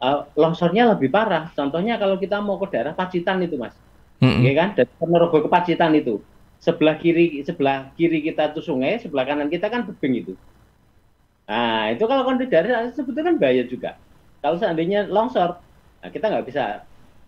uh, longsornya lebih parah. Contohnya kalau kita mau ke daerah Pacitan itu, Mas. Mm-hmm. Ya kan? Dari Ponorogo ke Pacitan itu. Sebelah kiri sebelah kiri kita itu sungai, sebelah kanan kita kan tebing itu. Nah, itu kalau kondisi daerah nah, sebetulnya kan bahaya juga. Kalau seandainya longsor, nah kita nggak bisa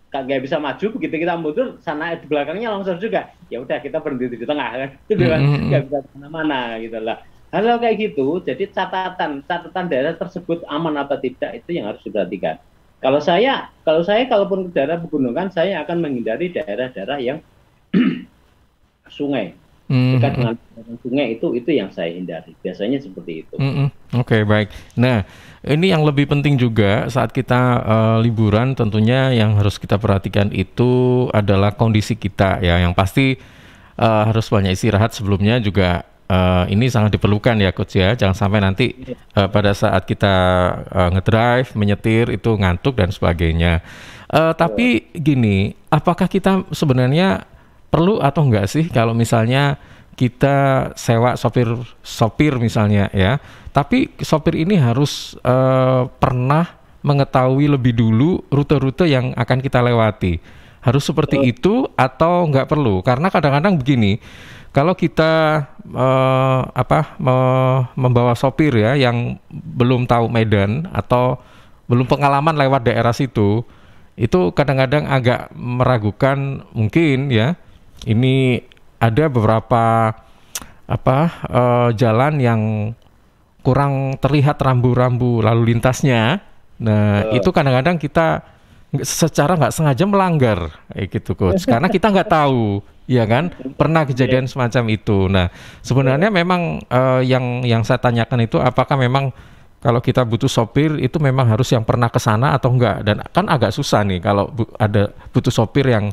nggak bisa maju begitu kita mundur sana di belakangnya longsor juga ya udah kita berhenti di tengah kan gitu nggak bisa kemana-mana gitu lah Hal-hal kayak gitu, jadi catatan catatan daerah tersebut aman apa tidak itu yang harus diperhatikan. Kalau saya, kalau saya kalaupun ke daerah pegunungan, saya akan menghindari daerah-daerah yang sungai hmm, dekat hmm. dengan sungai itu itu yang saya hindari biasanya seperti itu. Mm Oke okay, baik. Nah ini yang lebih penting juga saat kita uh, liburan tentunya yang harus kita perhatikan itu adalah kondisi kita ya yang pasti uh, harus banyak istirahat sebelumnya juga uh, ini sangat diperlukan ya coach ya. Jangan sampai nanti uh, pada saat kita uh, ngedrive, menyetir itu ngantuk dan sebagainya. Uh, tapi iya. gini, apakah kita sebenarnya perlu atau enggak sih kalau misalnya kita sewa sopir sopir misalnya ya. Tapi sopir ini harus uh, pernah mengetahui lebih dulu rute-rute yang akan kita lewati. Harus seperti itu atau nggak perlu? Karena kadang-kadang begini, kalau kita uh, apa me, membawa sopir ya yang belum tahu medan atau belum pengalaman lewat daerah situ itu kadang-kadang agak meragukan mungkin ya ini ada beberapa apa uh, jalan yang kurang terlihat rambu-rambu lalu lintasnya nah uh. itu kadang-kadang kita secara nggak sengaja melanggar eh, gitu coach karena kita nggak tahu Iya kan? Pernah kejadian ya. semacam itu. Nah, sebenarnya ya. memang uh, yang yang saya tanyakan itu apakah memang kalau kita butuh sopir itu memang harus yang pernah ke sana atau enggak? Dan kan agak susah nih kalau bu ada butuh sopir yang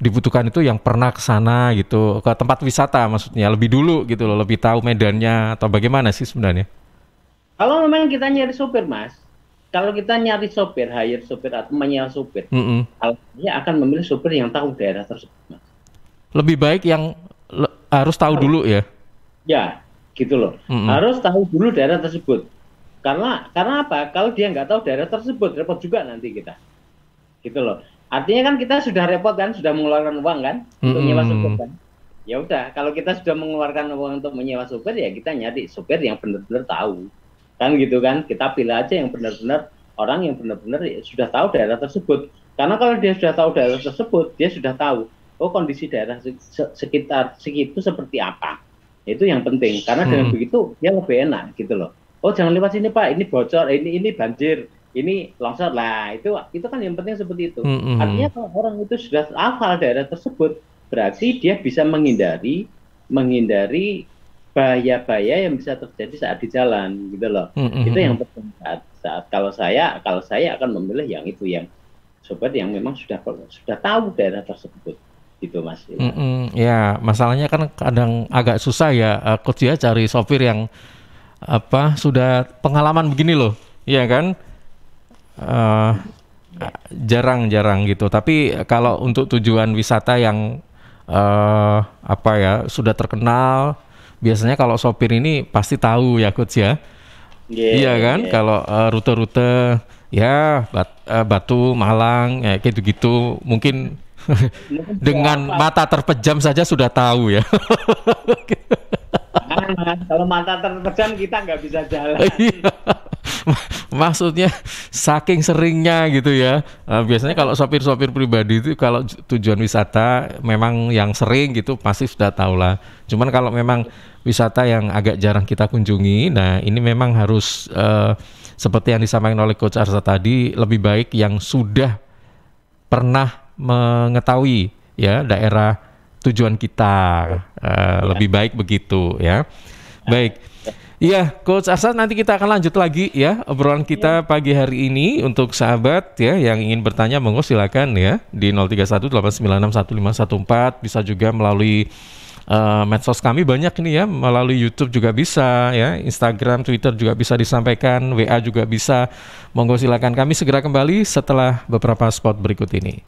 dibutuhkan itu yang pernah ke sana gitu, ke tempat wisata maksudnya lebih dulu gitu loh, lebih tahu medannya atau bagaimana sih sebenarnya? Kalau memang kita nyari sopir, Mas, kalau kita nyari sopir, hire sopir atau menyewa sopir, mm -hmm. akan memilih sopir yang tahu daerah tersebut. Mas lebih baik yang le harus tahu dulu ya. Ya, gitu loh. Mm -hmm. Harus tahu dulu daerah tersebut. Karena karena apa? Kalau dia nggak tahu daerah tersebut, repot juga nanti kita. Gitu loh. Artinya kan kita sudah repot kan, sudah mengeluarkan uang kan mm -hmm. untuk nyewa supir kan. Ya udah, kalau kita sudah mengeluarkan uang untuk menyewa supir ya kita nyari supir yang benar-benar tahu. Kan gitu kan, kita pilih aja yang benar-benar orang yang benar-benar sudah tahu daerah tersebut. Karena kalau dia sudah tahu daerah tersebut, dia sudah tahu oh kondisi daerah sekitar segitu seperti apa itu yang penting karena dengan hmm. begitu dia lebih enak gitu loh oh jangan lewat sini pak ini bocor ini ini banjir ini longsor lah itu itu kan yang penting seperti itu hmm. hmm, hmm. artinya kalau orang itu sudah hafal daerah tersebut berarti dia bisa menghindari menghindari bahaya-bahaya yang bisa terjadi saat di jalan gitu loh hmm. hmm itu yang penting saat, saat kalau saya kalau saya akan memilih yang itu yang sobat yang memang sudah sudah tahu daerah tersebut gitu mas. Mm -mm, ya masalahnya kan kadang agak susah ya eh, coach ya cari sopir yang apa sudah pengalaman begini loh, ya kan? jarang eh, jarang-jarang gitu. Tapi kalau untuk tujuan wisata yang uh, apa ya sudah terkenal, biasanya kalau sopir ini pasti tahu ya coach ya. Yeah, iya, iya kan? Yeah. Kalau uh, rute-rute ya bat, uh, Batu, Malang, ya kayak gitu-gitu mungkin Dengan apa? mata terpejam saja sudah tahu ya. nah, kalau mata terpejam kita nggak bisa jalan. Iya. Maksudnya saking seringnya gitu ya. Ah, biasanya kalau sopir-sopir pribadi itu kalau tujuan wisata memang yang sering gitu pasti sudah tahu lah. Cuman kalau memang wisata yang agak jarang kita kunjungi, nah ini memang harus uh, seperti yang disampaikan oleh Coach Arsa tadi, lebih baik yang sudah pernah mengetahui ya daerah tujuan kita uh, lebih baik begitu ya. Baik. Iya, Coach Asad nanti kita akan lanjut lagi ya obrolan kita ya. pagi hari ini untuk sahabat ya yang ingin bertanya monggo silakan ya di 0318961514 bisa juga melalui uh, medsos kami banyak nih ya melalui YouTube juga bisa ya, Instagram, Twitter juga bisa disampaikan, WA juga bisa. Monggo silakan kami segera kembali setelah beberapa spot berikut ini.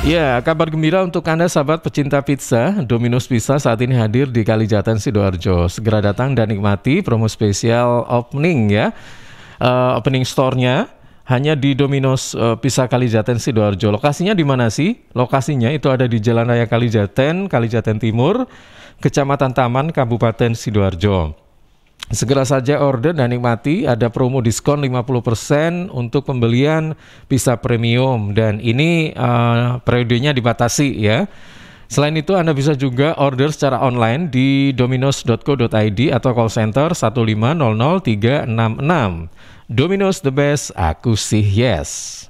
Ya, kabar gembira untuk Anda sahabat pecinta pizza. Domino's Pizza saat ini hadir di Kalijatan Sidoarjo. Segera datang dan nikmati promo spesial opening ya. Uh, opening store-nya hanya di Domino's uh, Pizza Kalijaten Sidoarjo. Lokasinya di mana sih? Lokasinya itu ada di Jalan Raya Kalijaten, Kalijaten Timur Kecamatan Taman, Kabupaten Sidoarjo. Segera saja order dan nikmati, ada promo diskon 50% untuk pembelian pizza premium dan ini uh, periodenya dibatasi ya. Selain itu Anda bisa juga order secara online di dominos.co.id atau call center 1500366. Dominos the best, aku sih yes.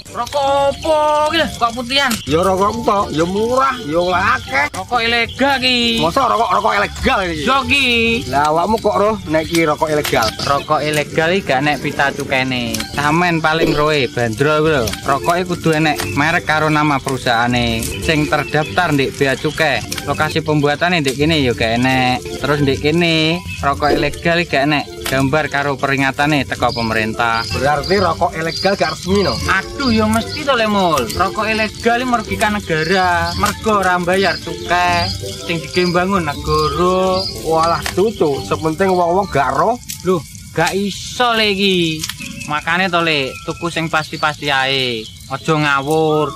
Rokok opo gila rokok kok putihan? Ya rokok tok, ya murah, ya akeh. Rokok ilegal gini Mosok rokok rokok ilegal iki? Yo iki. Lah awakmu kok roh nek iki rokok ilegal? Rokok ilegal iki gak nek pita cukene. Sampean paling roe bandrol kuwi lho. Rokoke kudu enek merek karo nama perusahaane sing terdaftar ndek bea cukai. Lokasi pembuatan ndek kene ya gak enek. Terus ndek kene rokok ilegal iki gak enek gambar karo peringatan nih teko pemerintah berarti rokok ilegal gak resmi no aduh ya mesti to lemul rokok ilegal ini merugikan negara mergo orang bayar cukai sing digembangun negara walah tutu sepenting wong-wong gak roh loh gak iso lagi makane to le tuku sing pasti-pasti ae ojo ngawur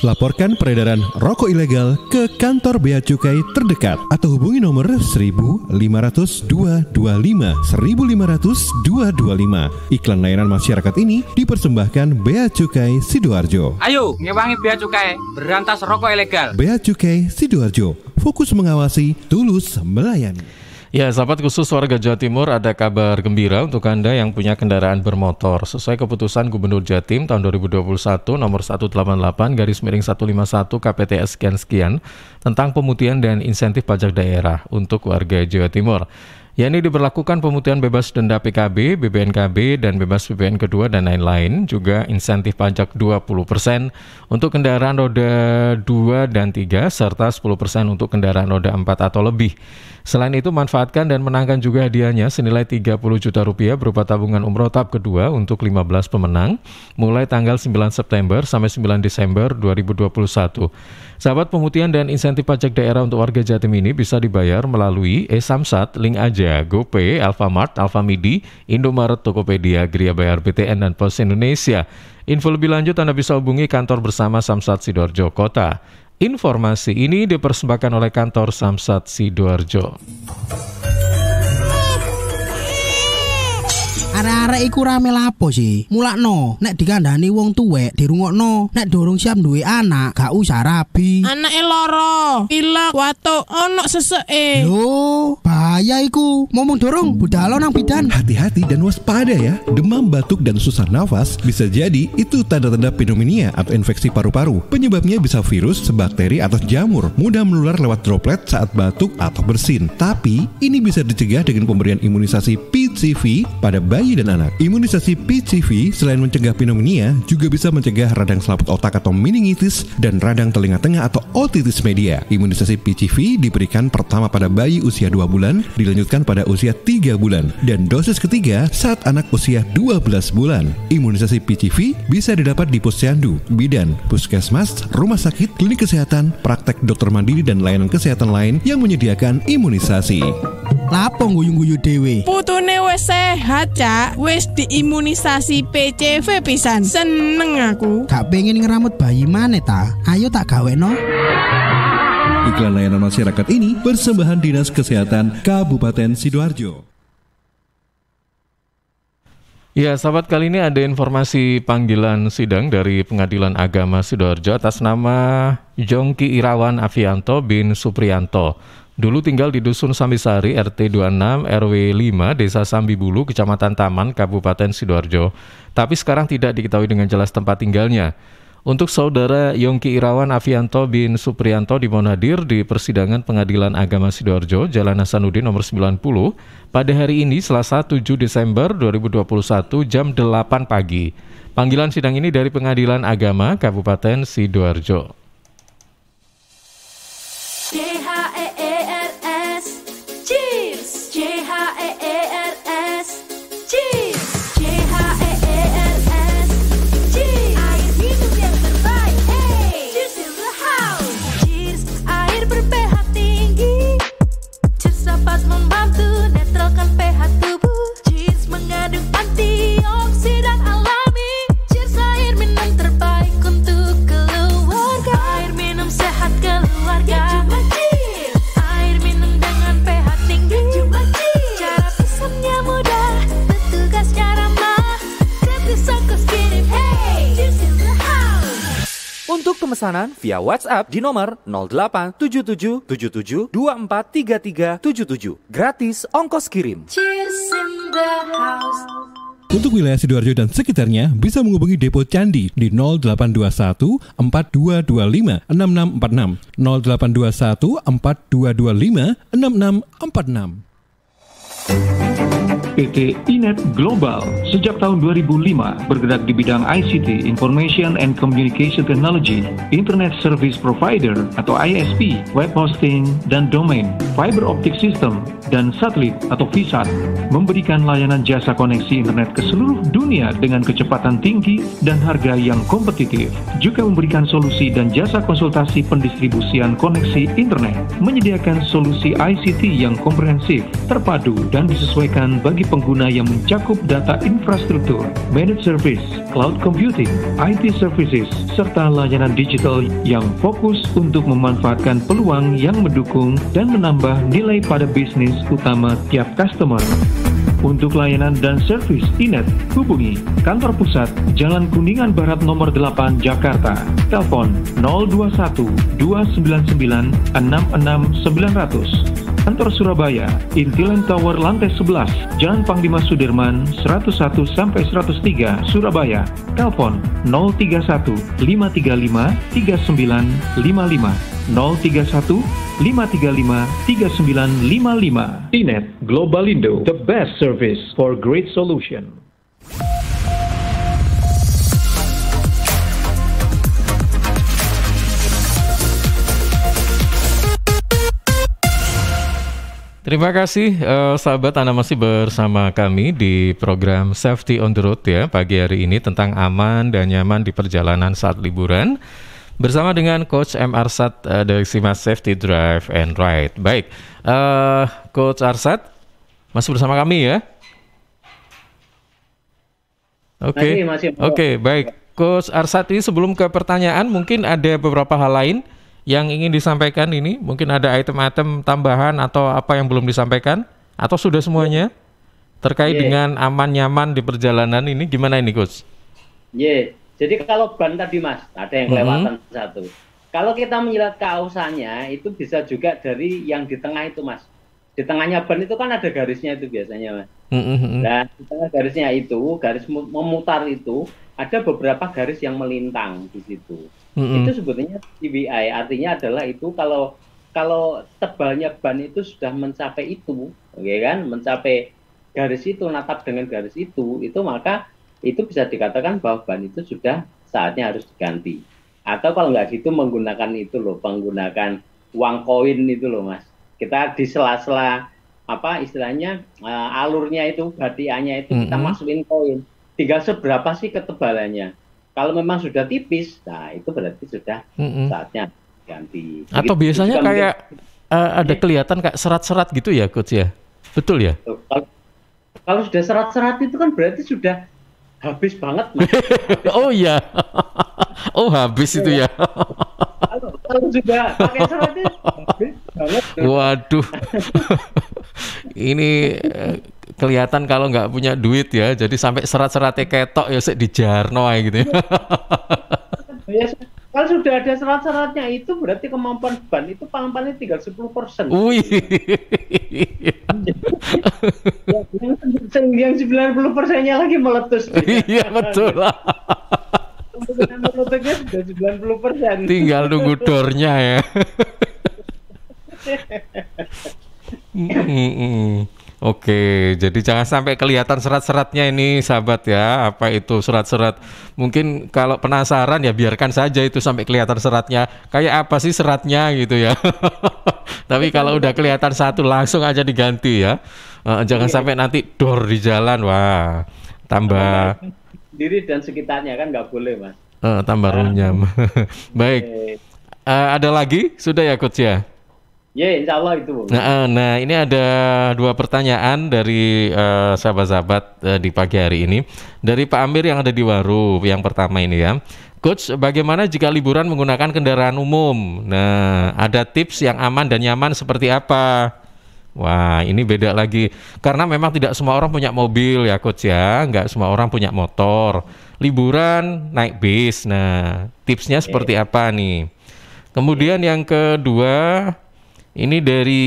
Laporkan peredaran rokok ilegal ke kantor Bea Cukai terdekat atau hubungi nomor 1500 225 1500 225. Iklan layanan masyarakat ini dipersembahkan Bea Cukai Sidoarjo. Ayo, ngewangi Bea Cukai, berantas rokok ilegal. Bea Cukai Sidoarjo, fokus mengawasi, tulus melayani. Ya, sahabat khusus warga Jawa Timur ada kabar gembira untuk Anda yang punya kendaraan bermotor. Sesuai keputusan Gubernur Jatim tahun 2021 nomor 188 garis miring 151 KPTS sekian sekian tentang pemutihan dan insentif pajak daerah untuk warga Jawa Timur Ya, ini diberlakukan pemutihan bebas denda PKB, BBNKB, dan bebas BBN kedua dan lain-lain, juga insentif pajak 20% untuk kendaraan roda 2 dan 3, serta 10% untuk kendaraan roda 4 atau lebih. Selain itu, manfaatkan dan menangkan juga hadiahnya senilai 30 juta rupiah berupa tabungan umroh tahap kedua untuk 15 pemenang mulai tanggal 9 September sampai 9 Desember 2021. Sahabat pemutihan dan insentif pajak daerah untuk warga Jatim ini bisa dibayar melalui e-Samsat, Link Aja, GoPay, Alfamart, Alfamidi, Indomaret, Tokopedia, Gria Bayar BTN, dan Pos Indonesia. Info lebih lanjut Anda bisa hubungi kantor bersama Samsat Sidoarjo Kota. Informasi ini dipersembahkan oleh kantor Samsat Sidoarjo. Arek-arek iku rame lapo sih? Mulakno, nek dikandani wong tuwek dirungokno, nek dorong siap duwe anak, gak usah rabi. Anake loro, pilek, watuk, ono seseke. Lho, bahaya iku. Momong dorong budhalo nang bidan. Hati-hati dan waspada ya. Demam, batuk dan susah nafas bisa jadi itu tanda-tanda pneumonia atau infeksi paru-paru. Penyebabnya bisa virus, bakteri atau jamur. Mudah menular lewat droplet saat batuk atau bersin. Tapi ini bisa dicegah dengan pemberian imunisasi PCV pada bayi dan anak. Imunisasi PCV selain mencegah pneumonia juga bisa mencegah radang selaput otak atau meningitis dan radang telinga tengah atau otitis media. Imunisasi PCV diberikan pertama pada bayi usia 2 bulan, dilanjutkan pada usia 3 bulan, dan dosis ketiga saat anak usia 12 bulan. Imunisasi PCV bisa didapat di posyandu, bidan, puskesmas, rumah sakit, klinik kesehatan, praktek dokter mandiri, dan layanan kesehatan lain yang menyediakan imunisasi. Lapong guyu-guyu dewe. Putune wis sehat cak wis diimunisasi PCV pisan seneng aku gak pengen ngeramut bayi mana ta ayo tak gawe no Iklan layanan masyarakat ini persembahan Dinas Kesehatan Kabupaten Sidoarjo. Ya, sahabat kali ini ada informasi panggilan sidang dari Pengadilan Agama Sidoarjo atas nama Jongki Irawan Avianto bin Suprianto. Dulu tinggal di Dusun Sambisari, RT 26, RW 5, Desa Sambibulu, Kecamatan Taman, Kabupaten Sidoarjo. Tapi sekarang tidak diketahui dengan jelas tempat tinggalnya. Untuk saudara Yongki Irawan Avianto bin Suprianto dimohon hadir di persidangan Pengadilan Agama Sidoarjo, Jalan Hasanuddin nomor 90, pada hari ini Selasa 7 Desember 2021 jam 8 pagi. Panggilan sidang ini dari Pengadilan Agama Kabupaten Sidoarjo. pemesanan via WhatsApp di nomor 087777243377. Gratis ongkos kirim. Cheers in the house. Untuk wilayah Sidoarjo dan sekitarnya bisa menghubungi Depo Candi di 0821 4225 6646 0821 4225 6646. PT Inet Global sejak tahun 2005 bergerak di bidang ICT, Information and Communication Technology, Internet Service Provider atau ISP, web hosting dan domain, fiber optic system dan satelit atau VSAT, memberikan layanan jasa koneksi internet ke seluruh dunia dengan kecepatan tinggi dan harga yang kompetitif. Juga memberikan solusi dan jasa konsultasi pendistribusian koneksi internet, menyediakan solusi ICT yang komprehensif, terpadu dan disesuaikan bagi bagi pengguna yang mencakup data infrastruktur, managed service, cloud computing, IT services, serta layanan digital yang fokus untuk memanfaatkan peluang yang mendukung dan menambah nilai pada bisnis utama tiap customer. Untuk layanan dan servis INET, hubungi kantor pusat Jalan Kuningan Barat nomor 8 Jakarta. Telepon 021 299 66900 Kantor Surabaya, Intiland Tower lantai 11, Jalan Panglima Sudirman 101 sampai 103, Surabaya. Telepon 031 535 3955. 031 535 3955. Tinet Globalindo, the best service for great solution. Terima kasih eh, sahabat Anda masih bersama kami di program Safety on the Road ya pagi hari ini tentang aman dan nyaman di perjalanan saat liburan bersama dengan Coach M Arsat eh, dari Simas Safety Drive and Ride. Baik, eh, Coach Arsat masih bersama kami ya. Oke, okay. oke, okay, baik. Coach Arsat ini sebelum ke pertanyaan mungkin ada beberapa hal lain yang ingin disampaikan ini? Mungkin ada item-item tambahan atau apa yang belum disampaikan? Atau sudah semuanya? Terkait yeah. dengan aman-nyaman di perjalanan ini, gimana ini Gus? Iya, yeah. jadi kalau ban tadi mas, ada yang kelewatan mm-hmm. mm -hmm. satu. Kalau kita menyilat kausannya, itu bisa juga dari yang di tengah itu mas. Di tengahnya ban itu kan ada garisnya itu biasanya mas. Mm -hmm. Nah, di tengah garisnya itu, garis memutar itu, ada beberapa garis yang melintang di situ. Mm-hmm. Itu sebetulnya TBI, artinya adalah itu kalau kalau tebalnya ban itu sudah mencapai itu, ya kan, mencapai garis itu, natap dengan garis itu, itu maka itu bisa dikatakan bahwa ban itu sudah saatnya harus diganti. Atau kalau nggak gitu menggunakan itu loh, menggunakan uang koin itu loh mas. Kita di sela-sela apa istilahnya uh, alurnya itu batiannya itu mm -hmm. kita masukin koin. Tinggal seberapa sih ketebalannya? Kalau memang sudah tipis, nah itu berarti sudah mm-hmm. saatnya ganti. Atau biasanya kayak mungkin, uh, eh, ada iya. kelihatan kayak serat-serat gitu ya, coach ya? Betul ya? Kalau, kalau sudah serat-serat itu kan berarti sudah habis banget. Mas. Habis oh iya. oh habis itu ya. kalau sudah pakai serat itu habis banget. Waduh. Ini eh, kelihatan kalau nggak punya duit ya jadi sampai serat-seratnya ketok ya sih dijarno ya gitu ya iya, kalau sudah ada serat-seratnya itu berarti kemampuan ban itu paling-paling tinggal 10 persen wih yang, sembilan puluh persennya lagi meletus iya betul lah meletupnya sudah 90 persen tinggal nunggu dornya ya mm Oke, jadi jangan sampai kelihatan serat-seratnya ini sahabat ya. Apa itu serat-serat? Mungkin kalau penasaran ya biarkan saja itu sampai kelihatan seratnya. Kayak apa sih seratnya gitu ya. Tapi kalau udah kelihatan satu langsung aja diganti ya. Uh, jangan iya. sampai nanti dor di jalan, wah tambah diri dan sekitarnya kan nggak boleh mas. Uh, tambah runyam. Baik. Uh, ada lagi sudah ya coach ya? Ya, yeah, insya Allah itu. Nah, eh, nah, ini ada dua pertanyaan dari eh, sahabat-sahabat uh, di pagi hari ini. Dari Pak Amir yang ada di Waru, yang pertama ini ya. Coach, bagaimana jika liburan menggunakan kendaraan umum? Nah, ada tips yang aman dan nyaman seperti apa? Wah, ini beda lagi. Karena memang tidak semua orang punya mobil ya, Coach ya. Nggak semua orang punya motor. Liburan, naik bis. Nah, tipsnya seperti apa nih? Kemudian yang kedua, ini dari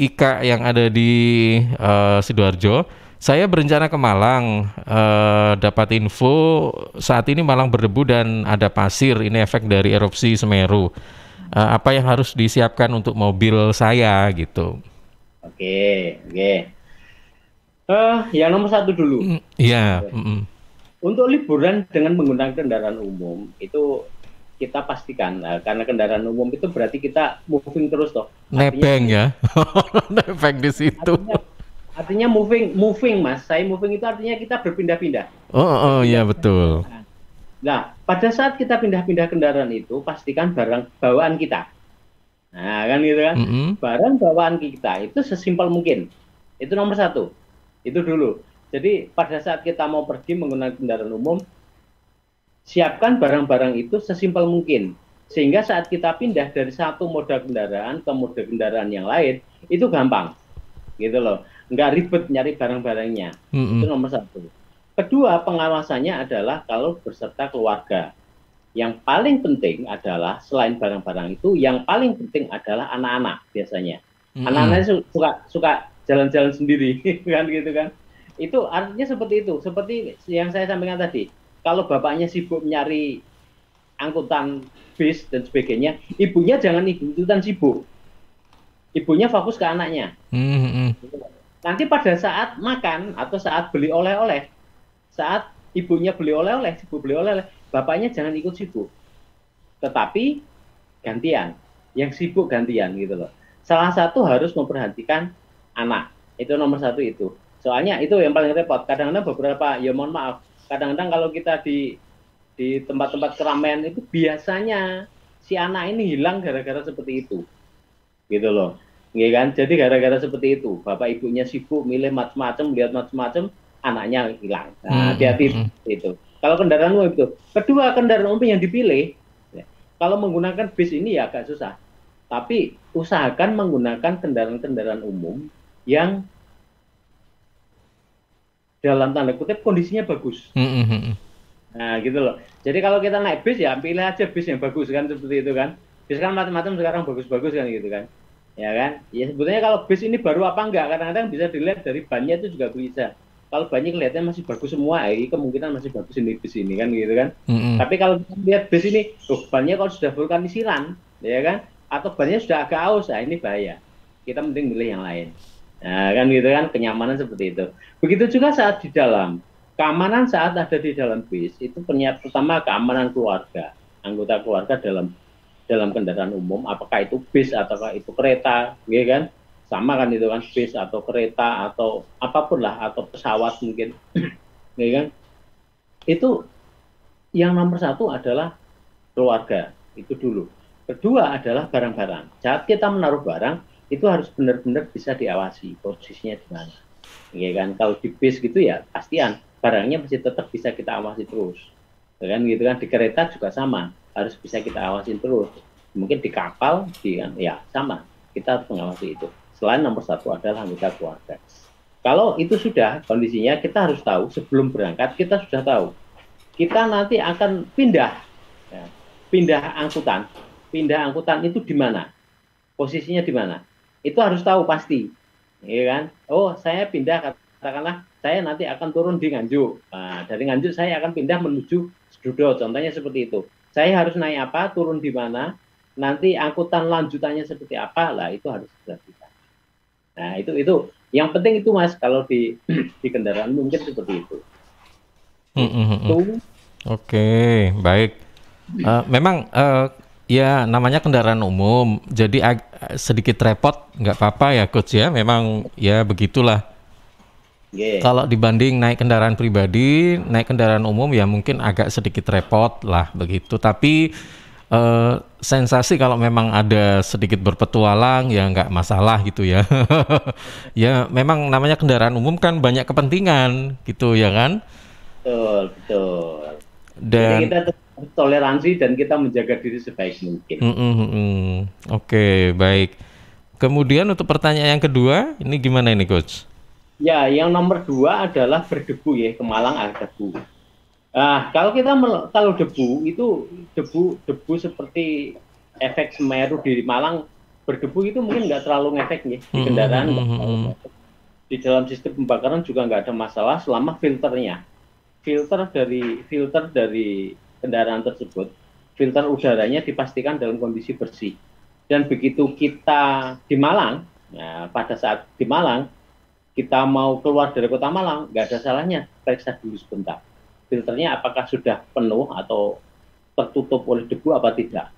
Ika yang ada di uh, Sidoarjo. Saya berencana ke Malang. Uh, dapat info saat ini Malang berdebu dan ada pasir. Ini efek dari erupsi Semeru. Uh, apa yang harus disiapkan untuk mobil saya gitu? Oke, oke. Uh, yang nomor satu dulu. Mm, iya. Mm, yeah. mm -mm. Untuk liburan dengan menggunakan kendaraan umum itu kita pastikan nah, karena kendaraan umum itu berarti kita moving terus toh. Nebeng ya. Nebeng di situ. Artinya, artinya moving moving Mas. Saya moving itu artinya kita berpindah-pindah. Oh, oh, oh iya betul. Nah, nah, pada saat kita pindah-pindah kendaraan itu pastikan barang bawaan kita. Nah, kan gitu kan. Mm -hmm. Barang bawaan kita itu sesimpel mungkin. Itu nomor satu. Itu dulu. Jadi pada saat kita mau pergi menggunakan kendaraan umum, siapkan barang-barang itu sesimpel mungkin sehingga saat kita pindah dari satu moda kendaraan ke moda kendaraan yang lain itu gampang gitu loh nggak ribet nyari barang-barangnya mm -hmm. itu nomor satu kedua pengawasannya adalah kalau berserta keluarga yang paling penting adalah selain barang-barang itu yang paling penting adalah anak-anak biasanya mm -hmm. anak-anak suka suka jalan-jalan sendiri kan gitu kan itu artinya seperti itu seperti yang saya sampaikan tadi kalau bapaknya sibuk mencari angkutan bis dan sebagainya, ibunya jangan ikutan sibuk. Ibunya fokus ke anaknya. Mm-hmm. Nanti pada saat makan atau saat beli oleh-oleh, saat ibunya beli oleh-oleh, sibuk beli oleh-oleh, bapaknya jangan ikut sibuk. Tetapi gantian, yang sibuk gantian gitu loh. Salah satu harus memperhatikan anak. Itu nomor satu itu. Soalnya itu yang paling repot. Kadang-kadang beberapa, ya mohon maaf, kadang-kadang kalau kita di di tempat-tempat keramaian itu biasanya si anak ini hilang gara-gara seperti itu gitu loh ya kan jadi gara-gara seperti itu bapak ibunya sibuk milih macam-macam lihat macam-macam anaknya hilang hati nah, hmm, hati-hati hmm, hmm. itu kalau kendaraan umum itu kedua kendaraan umum yang dipilih ya, kalau menggunakan bis ini ya agak susah tapi usahakan menggunakan kendaraan-kendaraan umum yang dalam tanda kutip kondisinya bagus. Mm -hmm. Nah gitu loh. Jadi kalau kita naik bis ya pilih aja bis yang bagus kan seperti itu kan. Bis kan macam-macam sekarang bagus-bagus kan gitu kan. Ya kan? Ya sebetulnya kalau bis ini baru apa enggak kadang-kadang bisa dilihat dari bannya itu juga bisa. Kalau bannya kelihatannya masih bagus semua, eh, kemungkinan masih bagus ini bis ini kan gitu kan. Mm -hmm. Tapi kalau kita lihat bis ini, tuh bannya kalau sudah vulkanisiran, ya kan? Atau bannya sudah agak aus, nah ini bahaya. Kita mending milih yang lain. Nah, kan gitu kan kenyamanan seperti itu. Begitu juga saat di dalam. Keamanan saat ada di dalam bis itu penyiap pertama keamanan keluarga, anggota keluarga dalam dalam kendaraan umum, apakah itu bis ataukah itu kereta, ya kan? Sama kan itu kan bis atau kereta atau apapun lah atau pesawat mungkin. ya kan? Itu yang nomor satu adalah keluarga itu dulu. Kedua adalah barang-barang. Saat kita menaruh barang, itu harus benar-benar bisa diawasi posisinya di mana. Ya kan kalau di bis gitu ya pastian barangnya masih tetap bisa kita awasi terus. Ya kan gitu kan di kereta juga sama, harus bisa kita awasi terus. Mungkin di kapal di kan? ya sama, kita harus mengawasi itu. Selain nomor satu adalah anggota keluarga. Kalau itu sudah kondisinya kita harus tahu sebelum berangkat kita sudah tahu. Kita nanti akan pindah ya, pindah angkutan. Pindah angkutan itu di mana? Posisinya di mana? itu harus tahu pasti ya kan oh saya pindah katakanlah saya nanti akan turun di Nganjuk nah, dari Nganjuk saya akan pindah menuju Sedudo contohnya seperti itu saya harus naik apa turun di mana nanti angkutan lanjutannya seperti apa lah itu harus sudah kita nah itu itu yang penting itu mas kalau di di kendaraan mungkin seperti itu hmm, hmm, hmm, oke okay, baik uh, memang uh, Ya, namanya kendaraan umum. Jadi sedikit repot, nggak apa-apa ya coach ya. Memang ya begitulah. Yeah. Kalau dibanding naik kendaraan pribadi, naik kendaraan umum ya mungkin agak sedikit repot lah begitu. Tapi eh, sensasi kalau memang ada sedikit berpetualang ya nggak masalah gitu ya. ya memang namanya kendaraan umum kan banyak kepentingan gitu ya kan. Betul, betul. Dan Jadi kita toleransi dan kita menjaga diri sebaik mungkin. Mm -hmm. Oke, okay, baik. Kemudian untuk pertanyaan yang kedua, ini gimana ini coach? Ya, yang nomor dua adalah berdebu ya, kemalang ada debu. Nah, kalau kita kalau debu itu debu debu seperti efek Semeru di Malang berdebu itu mungkin nggak terlalu ngefek nih ya, di kendaraan. Mm -hmm. Di dalam sistem pembakaran juga nggak ada masalah selama filternya filter dari filter dari kendaraan tersebut, filter udaranya dipastikan dalam kondisi bersih. Dan begitu kita di Malang, nah, pada saat di Malang, kita mau keluar dari kota Malang, nggak ada salahnya periksa dulu sebentar. Filternya apakah sudah penuh atau tertutup oleh debu apa tidak.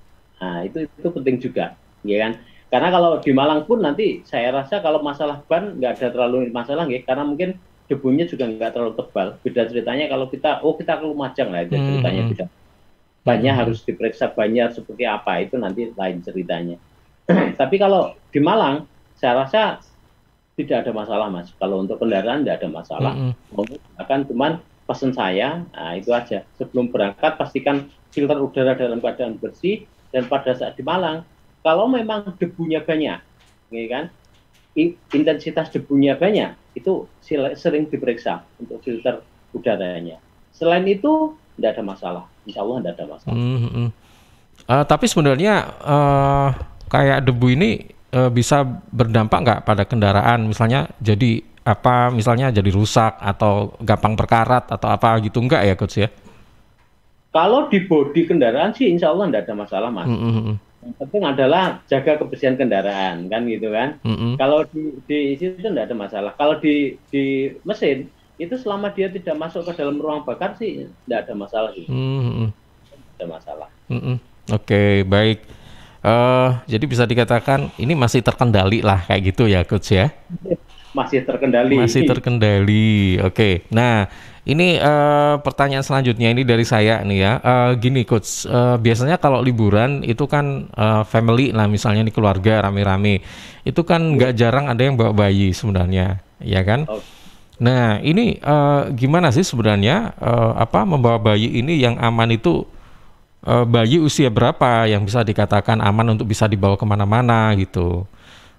Nah, itu itu penting juga, ya kan? Karena kalau di Malang pun nanti saya rasa kalau masalah ban nggak ada terlalu masalah, ya, karena mungkin debunya juga nggak terlalu tebal. Beda ceritanya kalau kita, oh kita ke Lumajang lah, itu hmm, ceritanya hmm. beda. Banyak hmm. harus diperiksa banyak seperti apa itu nanti lain ceritanya. Tapi kalau di Malang, saya rasa tidak ada masalah mas. Kalau untuk kendaraan tidak ada masalah. Mm-hmm. Hmm. Akan cuman pesan saya, nah itu aja. Sebelum berangkat pastikan filter udara dalam keadaan bersih dan pada saat di Malang, kalau memang debunya banyak, ya kan, intensitas debunya banyak, itu sering diperiksa untuk filter udaranya. Selain itu, tidak ada masalah. Insya Allah tidak ada masalah. Mm -hmm. uh, tapi sebenarnya uh, kayak debu ini uh, bisa berdampak nggak pada kendaraan? Misalnya jadi apa? Misalnya jadi rusak atau gampang berkarat atau apa gitu nggak ya, coach ya? Kalau di bodi kendaraan sih insya Allah tidak ada masalah mas. Mm -hmm. hmm yang penting adalah jaga kebersihan kendaraan kan gitu kan. Mm-hmm. Kalau di, di situ tidak ada masalah. Kalau di di mesin itu selama dia tidak masuk ke dalam ruang bakar sih tidak ada masalah sih. Mm-hmm. Tidak ada masalah. Mm-hmm. Oke okay, baik. Uh, jadi bisa dikatakan ini masih terkendali lah kayak gitu ya coach ya. Iya, masih terkendali. Masih terkendali. Oke. Okay. Nah, ini uh, pertanyaan selanjutnya ini dari saya nih ya. Uh, gini coach, uh, biasanya kalau liburan itu kan uh, family lah misalnya nih keluarga rame-rame. Itu kan iya. nggak jarang ada yang bawa bayi sebenarnya, ya kan? Oh. Nah, ini uh, gimana sih sebenarnya uh, apa membawa bayi ini yang aman itu uh, bayi usia berapa yang bisa dikatakan aman untuk bisa dibawa kemana-mana gitu?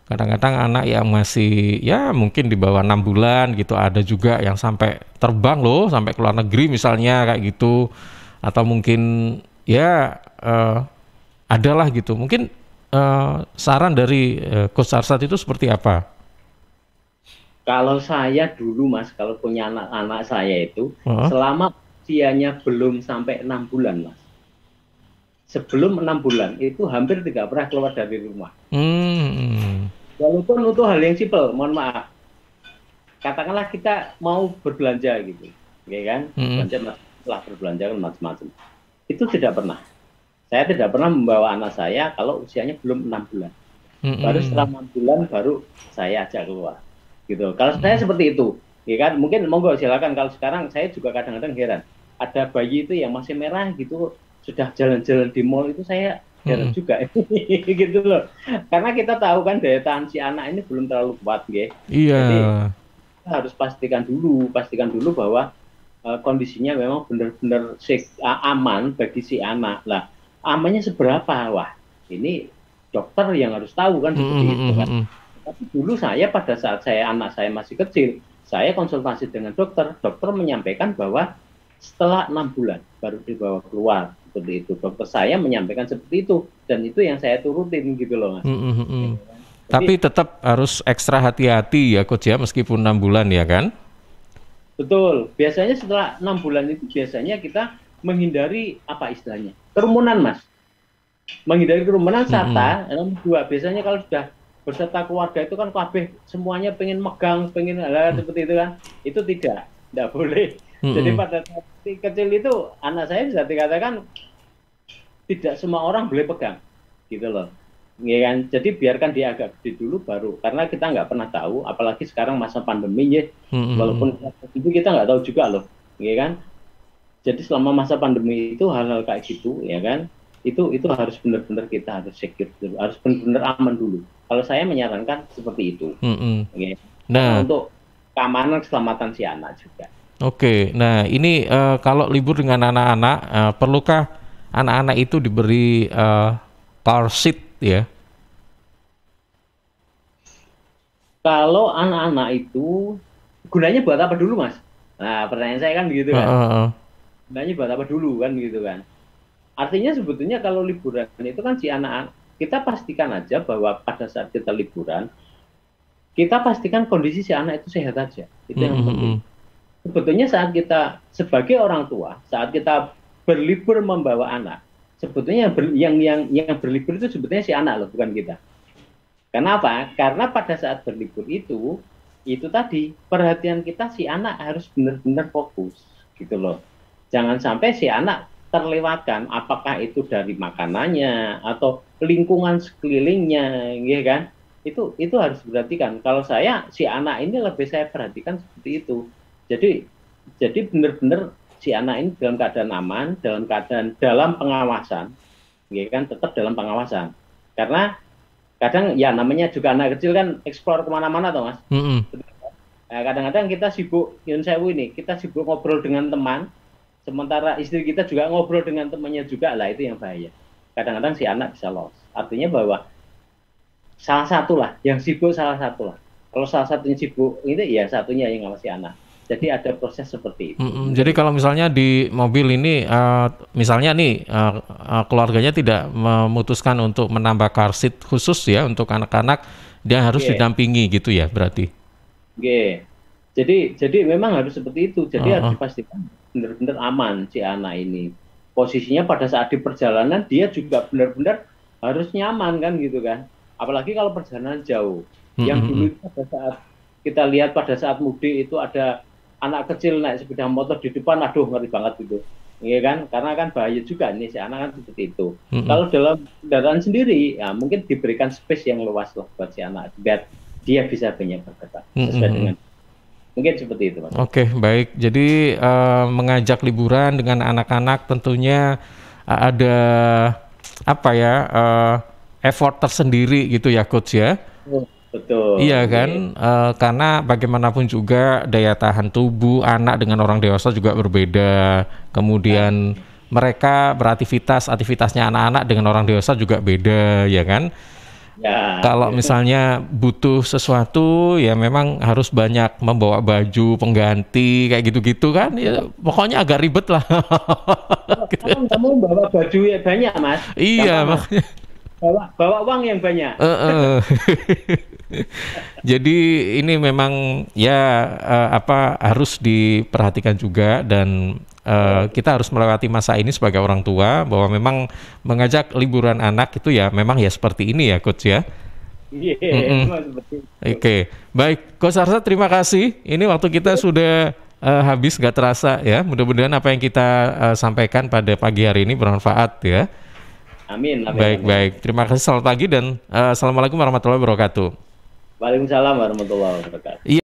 kadang-kadang anak yang masih ya mungkin di bawah enam bulan gitu ada juga yang sampai terbang loh sampai ke luar negeri misalnya kayak gitu atau mungkin ya uh, adalah gitu mungkin uh, saran dari uh, Coach Arsat itu seperti apa? Kalau saya dulu mas kalau punya anak-anak saya itu uh -huh. selama usianya belum sampai enam bulan mas sebelum enam bulan itu hampir tidak pernah keluar dari rumah. Hmm. Walaupun untuk hal yang simpel, mohon maaf. Katakanlah kita mau berbelanja gitu, ya kan? Hmm. Belanja lah berbelanja kan macam-macam. Itu tidak pernah. Saya tidak pernah membawa anak saya kalau usianya belum enam bulan. Hmm. Baru setelah enam bulan baru saya ajak keluar. Gitu. Kalau hmm. saya seperti itu, ya kan? Mungkin monggo silakan. Kalau sekarang saya juga kadang-kadang heran. Ada bayi itu yang masih merah gitu sudah jalan-jalan di mall itu saya jarang hmm. juga gitu loh. Karena kita tahu kan daya tahan si anak ini belum terlalu kuat, ya. Iya. Jadi harus pastikan dulu, pastikan dulu bahwa uh, kondisinya memang benar-benar aman bagi si anak. Lah, amannya seberapa? Wah, ini dokter yang harus tahu kan hmm, seperti hmm, itu hmm, kan. Hmm, hmm, Tapi dulu saya pada saat saya anak saya masih kecil, saya konsultasi dengan dokter, dokter menyampaikan bahwa setelah enam bulan baru dibawa keluar seperti itu. Dokter saya menyampaikan seperti itu dan itu yang saya turutin gitu loh mas. Mm -hmm. Jadi, Tapi tetap harus ekstra hati-hati ya coach ya meskipun enam bulan ya kan? Betul. Biasanya setelah enam bulan itu biasanya kita menghindari apa istilahnya kerumunan mas. Menghindari kerumunan serta mm -hmm. dua biasanya kalau sudah berserta keluarga itu kan kabeh semuanya pengen megang, pengen hal, -hal mm. seperti itu kan. Itu tidak, tidak boleh. Mm -hmm. Jadi pada saat sakti kecil itu anak saya bisa dikatakan tidak semua orang boleh pegang gitu loh ya kan jadi biarkan dia agak gede dulu baru karena kita nggak pernah tahu apalagi sekarang masa pandemi ya hmm. walaupun itu kita nggak tahu juga loh ya kan jadi selama masa pandemi itu hal-hal kayak gitu ya kan itu itu harus benar-benar kita harus secure dulu harus benar-benar aman dulu kalau saya menyarankan seperti itu hmm. ya. nah. untuk keamanan keselamatan si anak juga Oke, nah ini uh, kalau libur dengan anak-anak, uh, perlukah anak-anak itu diberi uh, car seat ya? Kalau anak-anak itu gunanya buat apa dulu, Mas? Nah, pertanyaan saya kan begitu kan. Uh, uh, uh. Gunanya buat apa dulu kan begitu kan. Artinya sebetulnya kalau liburan itu kan si anak anak kita pastikan aja bahwa pada saat kita liburan kita pastikan kondisi si anak itu sehat aja. Itu mm -hmm. yang mm-hmm. penting sebetulnya saat kita sebagai orang tua, saat kita berlibur membawa anak, sebetulnya ber, yang yang yang berlibur itu sebetulnya si anak loh, bukan kita. Kenapa? Karena pada saat berlibur itu, itu tadi perhatian kita si anak harus benar-benar fokus, gitu loh. Jangan sampai si anak terlewatkan, apakah itu dari makanannya atau lingkungan sekelilingnya, ya kan? Itu itu harus diperhatikan. Kalau saya si anak ini lebih saya perhatikan seperti itu jadi jadi benar-benar si anak ini dalam keadaan aman dalam keadaan dalam pengawasan ya kan tetap dalam pengawasan karena kadang ya namanya juga anak kecil kan eksplor kemana-mana toh mas mm -hmm. nah, kadang-kadang kita sibuk Yun Sewu ini kita sibuk ngobrol dengan teman sementara istri kita juga ngobrol dengan temannya juga lah itu yang bahaya kadang-kadang si anak bisa lost artinya bahwa salah satu lah yang sibuk salah satu lah kalau salah satunya sibuk itu ya satunya yang ngawasi anak jadi ada proses seperti itu. Mm-hmm. Jadi kalau misalnya di mobil ini, uh, misalnya nih uh, uh, keluarganya tidak memutuskan untuk menambah car seat khusus ya untuk anak-anak, dia harus okay. Iya. didampingi gitu ya berarti. Okay. Iya. Jadi jadi memang harus seperti itu. Jadi uh-huh. harus uh-uh. dipastikan benar-benar aman si anak ini. Posisinya pada saat di perjalanan dia juga benar-benar harus nyaman kan gitu kan. Apalagi kalau perjalanan jauh. Mm-hmm. Yang dulu pada saat kita lihat pada saat mudik itu ada anak kecil naik sepeda motor di depan aduh ngeri banget gitu Iya kan, karena kan bahaya juga nih si anak kan seperti itu. Mm-hmm. Kalau dalam kendaraan sendiri, ya mungkin diberikan space yang luas lah buat si anak biar dia bisa banyak berkata. mm-hmm. dengan mungkin seperti itu. Oke, okay, baik. Jadi uh, mengajak liburan dengan anak-anak tentunya eh, ada apa ya uh, effort tersendiri gitu ya coach ya. Betul. Iya kan, E, karena bagaimanapun juga daya tahan tubuh anak dengan orang dewasa juga berbeda. Kemudian ya. mereka beraktivitas, aktivitasnya anak-anak dengan orang dewasa juga beda, ya kan? Ya. Kalau misalnya butuh sesuatu, ya memang harus banyak membawa baju pengganti kayak gitu-gitu kan. Ya, pokoknya agak ribet lah. Gitu. kamu bawa baju ya banyak mas. Iya kamu, makanya. Bawa, bawa uang yang banyak. Uh -uh. Jadi ini memang ya uh, apa harus diperhatikan juga dan uh, kita harus melewati masa ini sebagai orang tua bahwa memang mengajak liburan anak itu ya memang ya seperti ini ya coach ya. yeah, mm -mm. Oke, okay. baik Coach Arsa terima kasih. Ini waktu kita iya. sudah uh, habis nggak terasa ya. Mudah-mudahan apa yang kita uh, sampaikan pada pagi hari ini bermanfaat ya. Amin. baik baik baik. Terima kasih selamat pagi dan uh, assalamualaikum warahmatullahi wabarakatuh. Waalaikumsalam warahmatullahi wabarakatuh. Iya.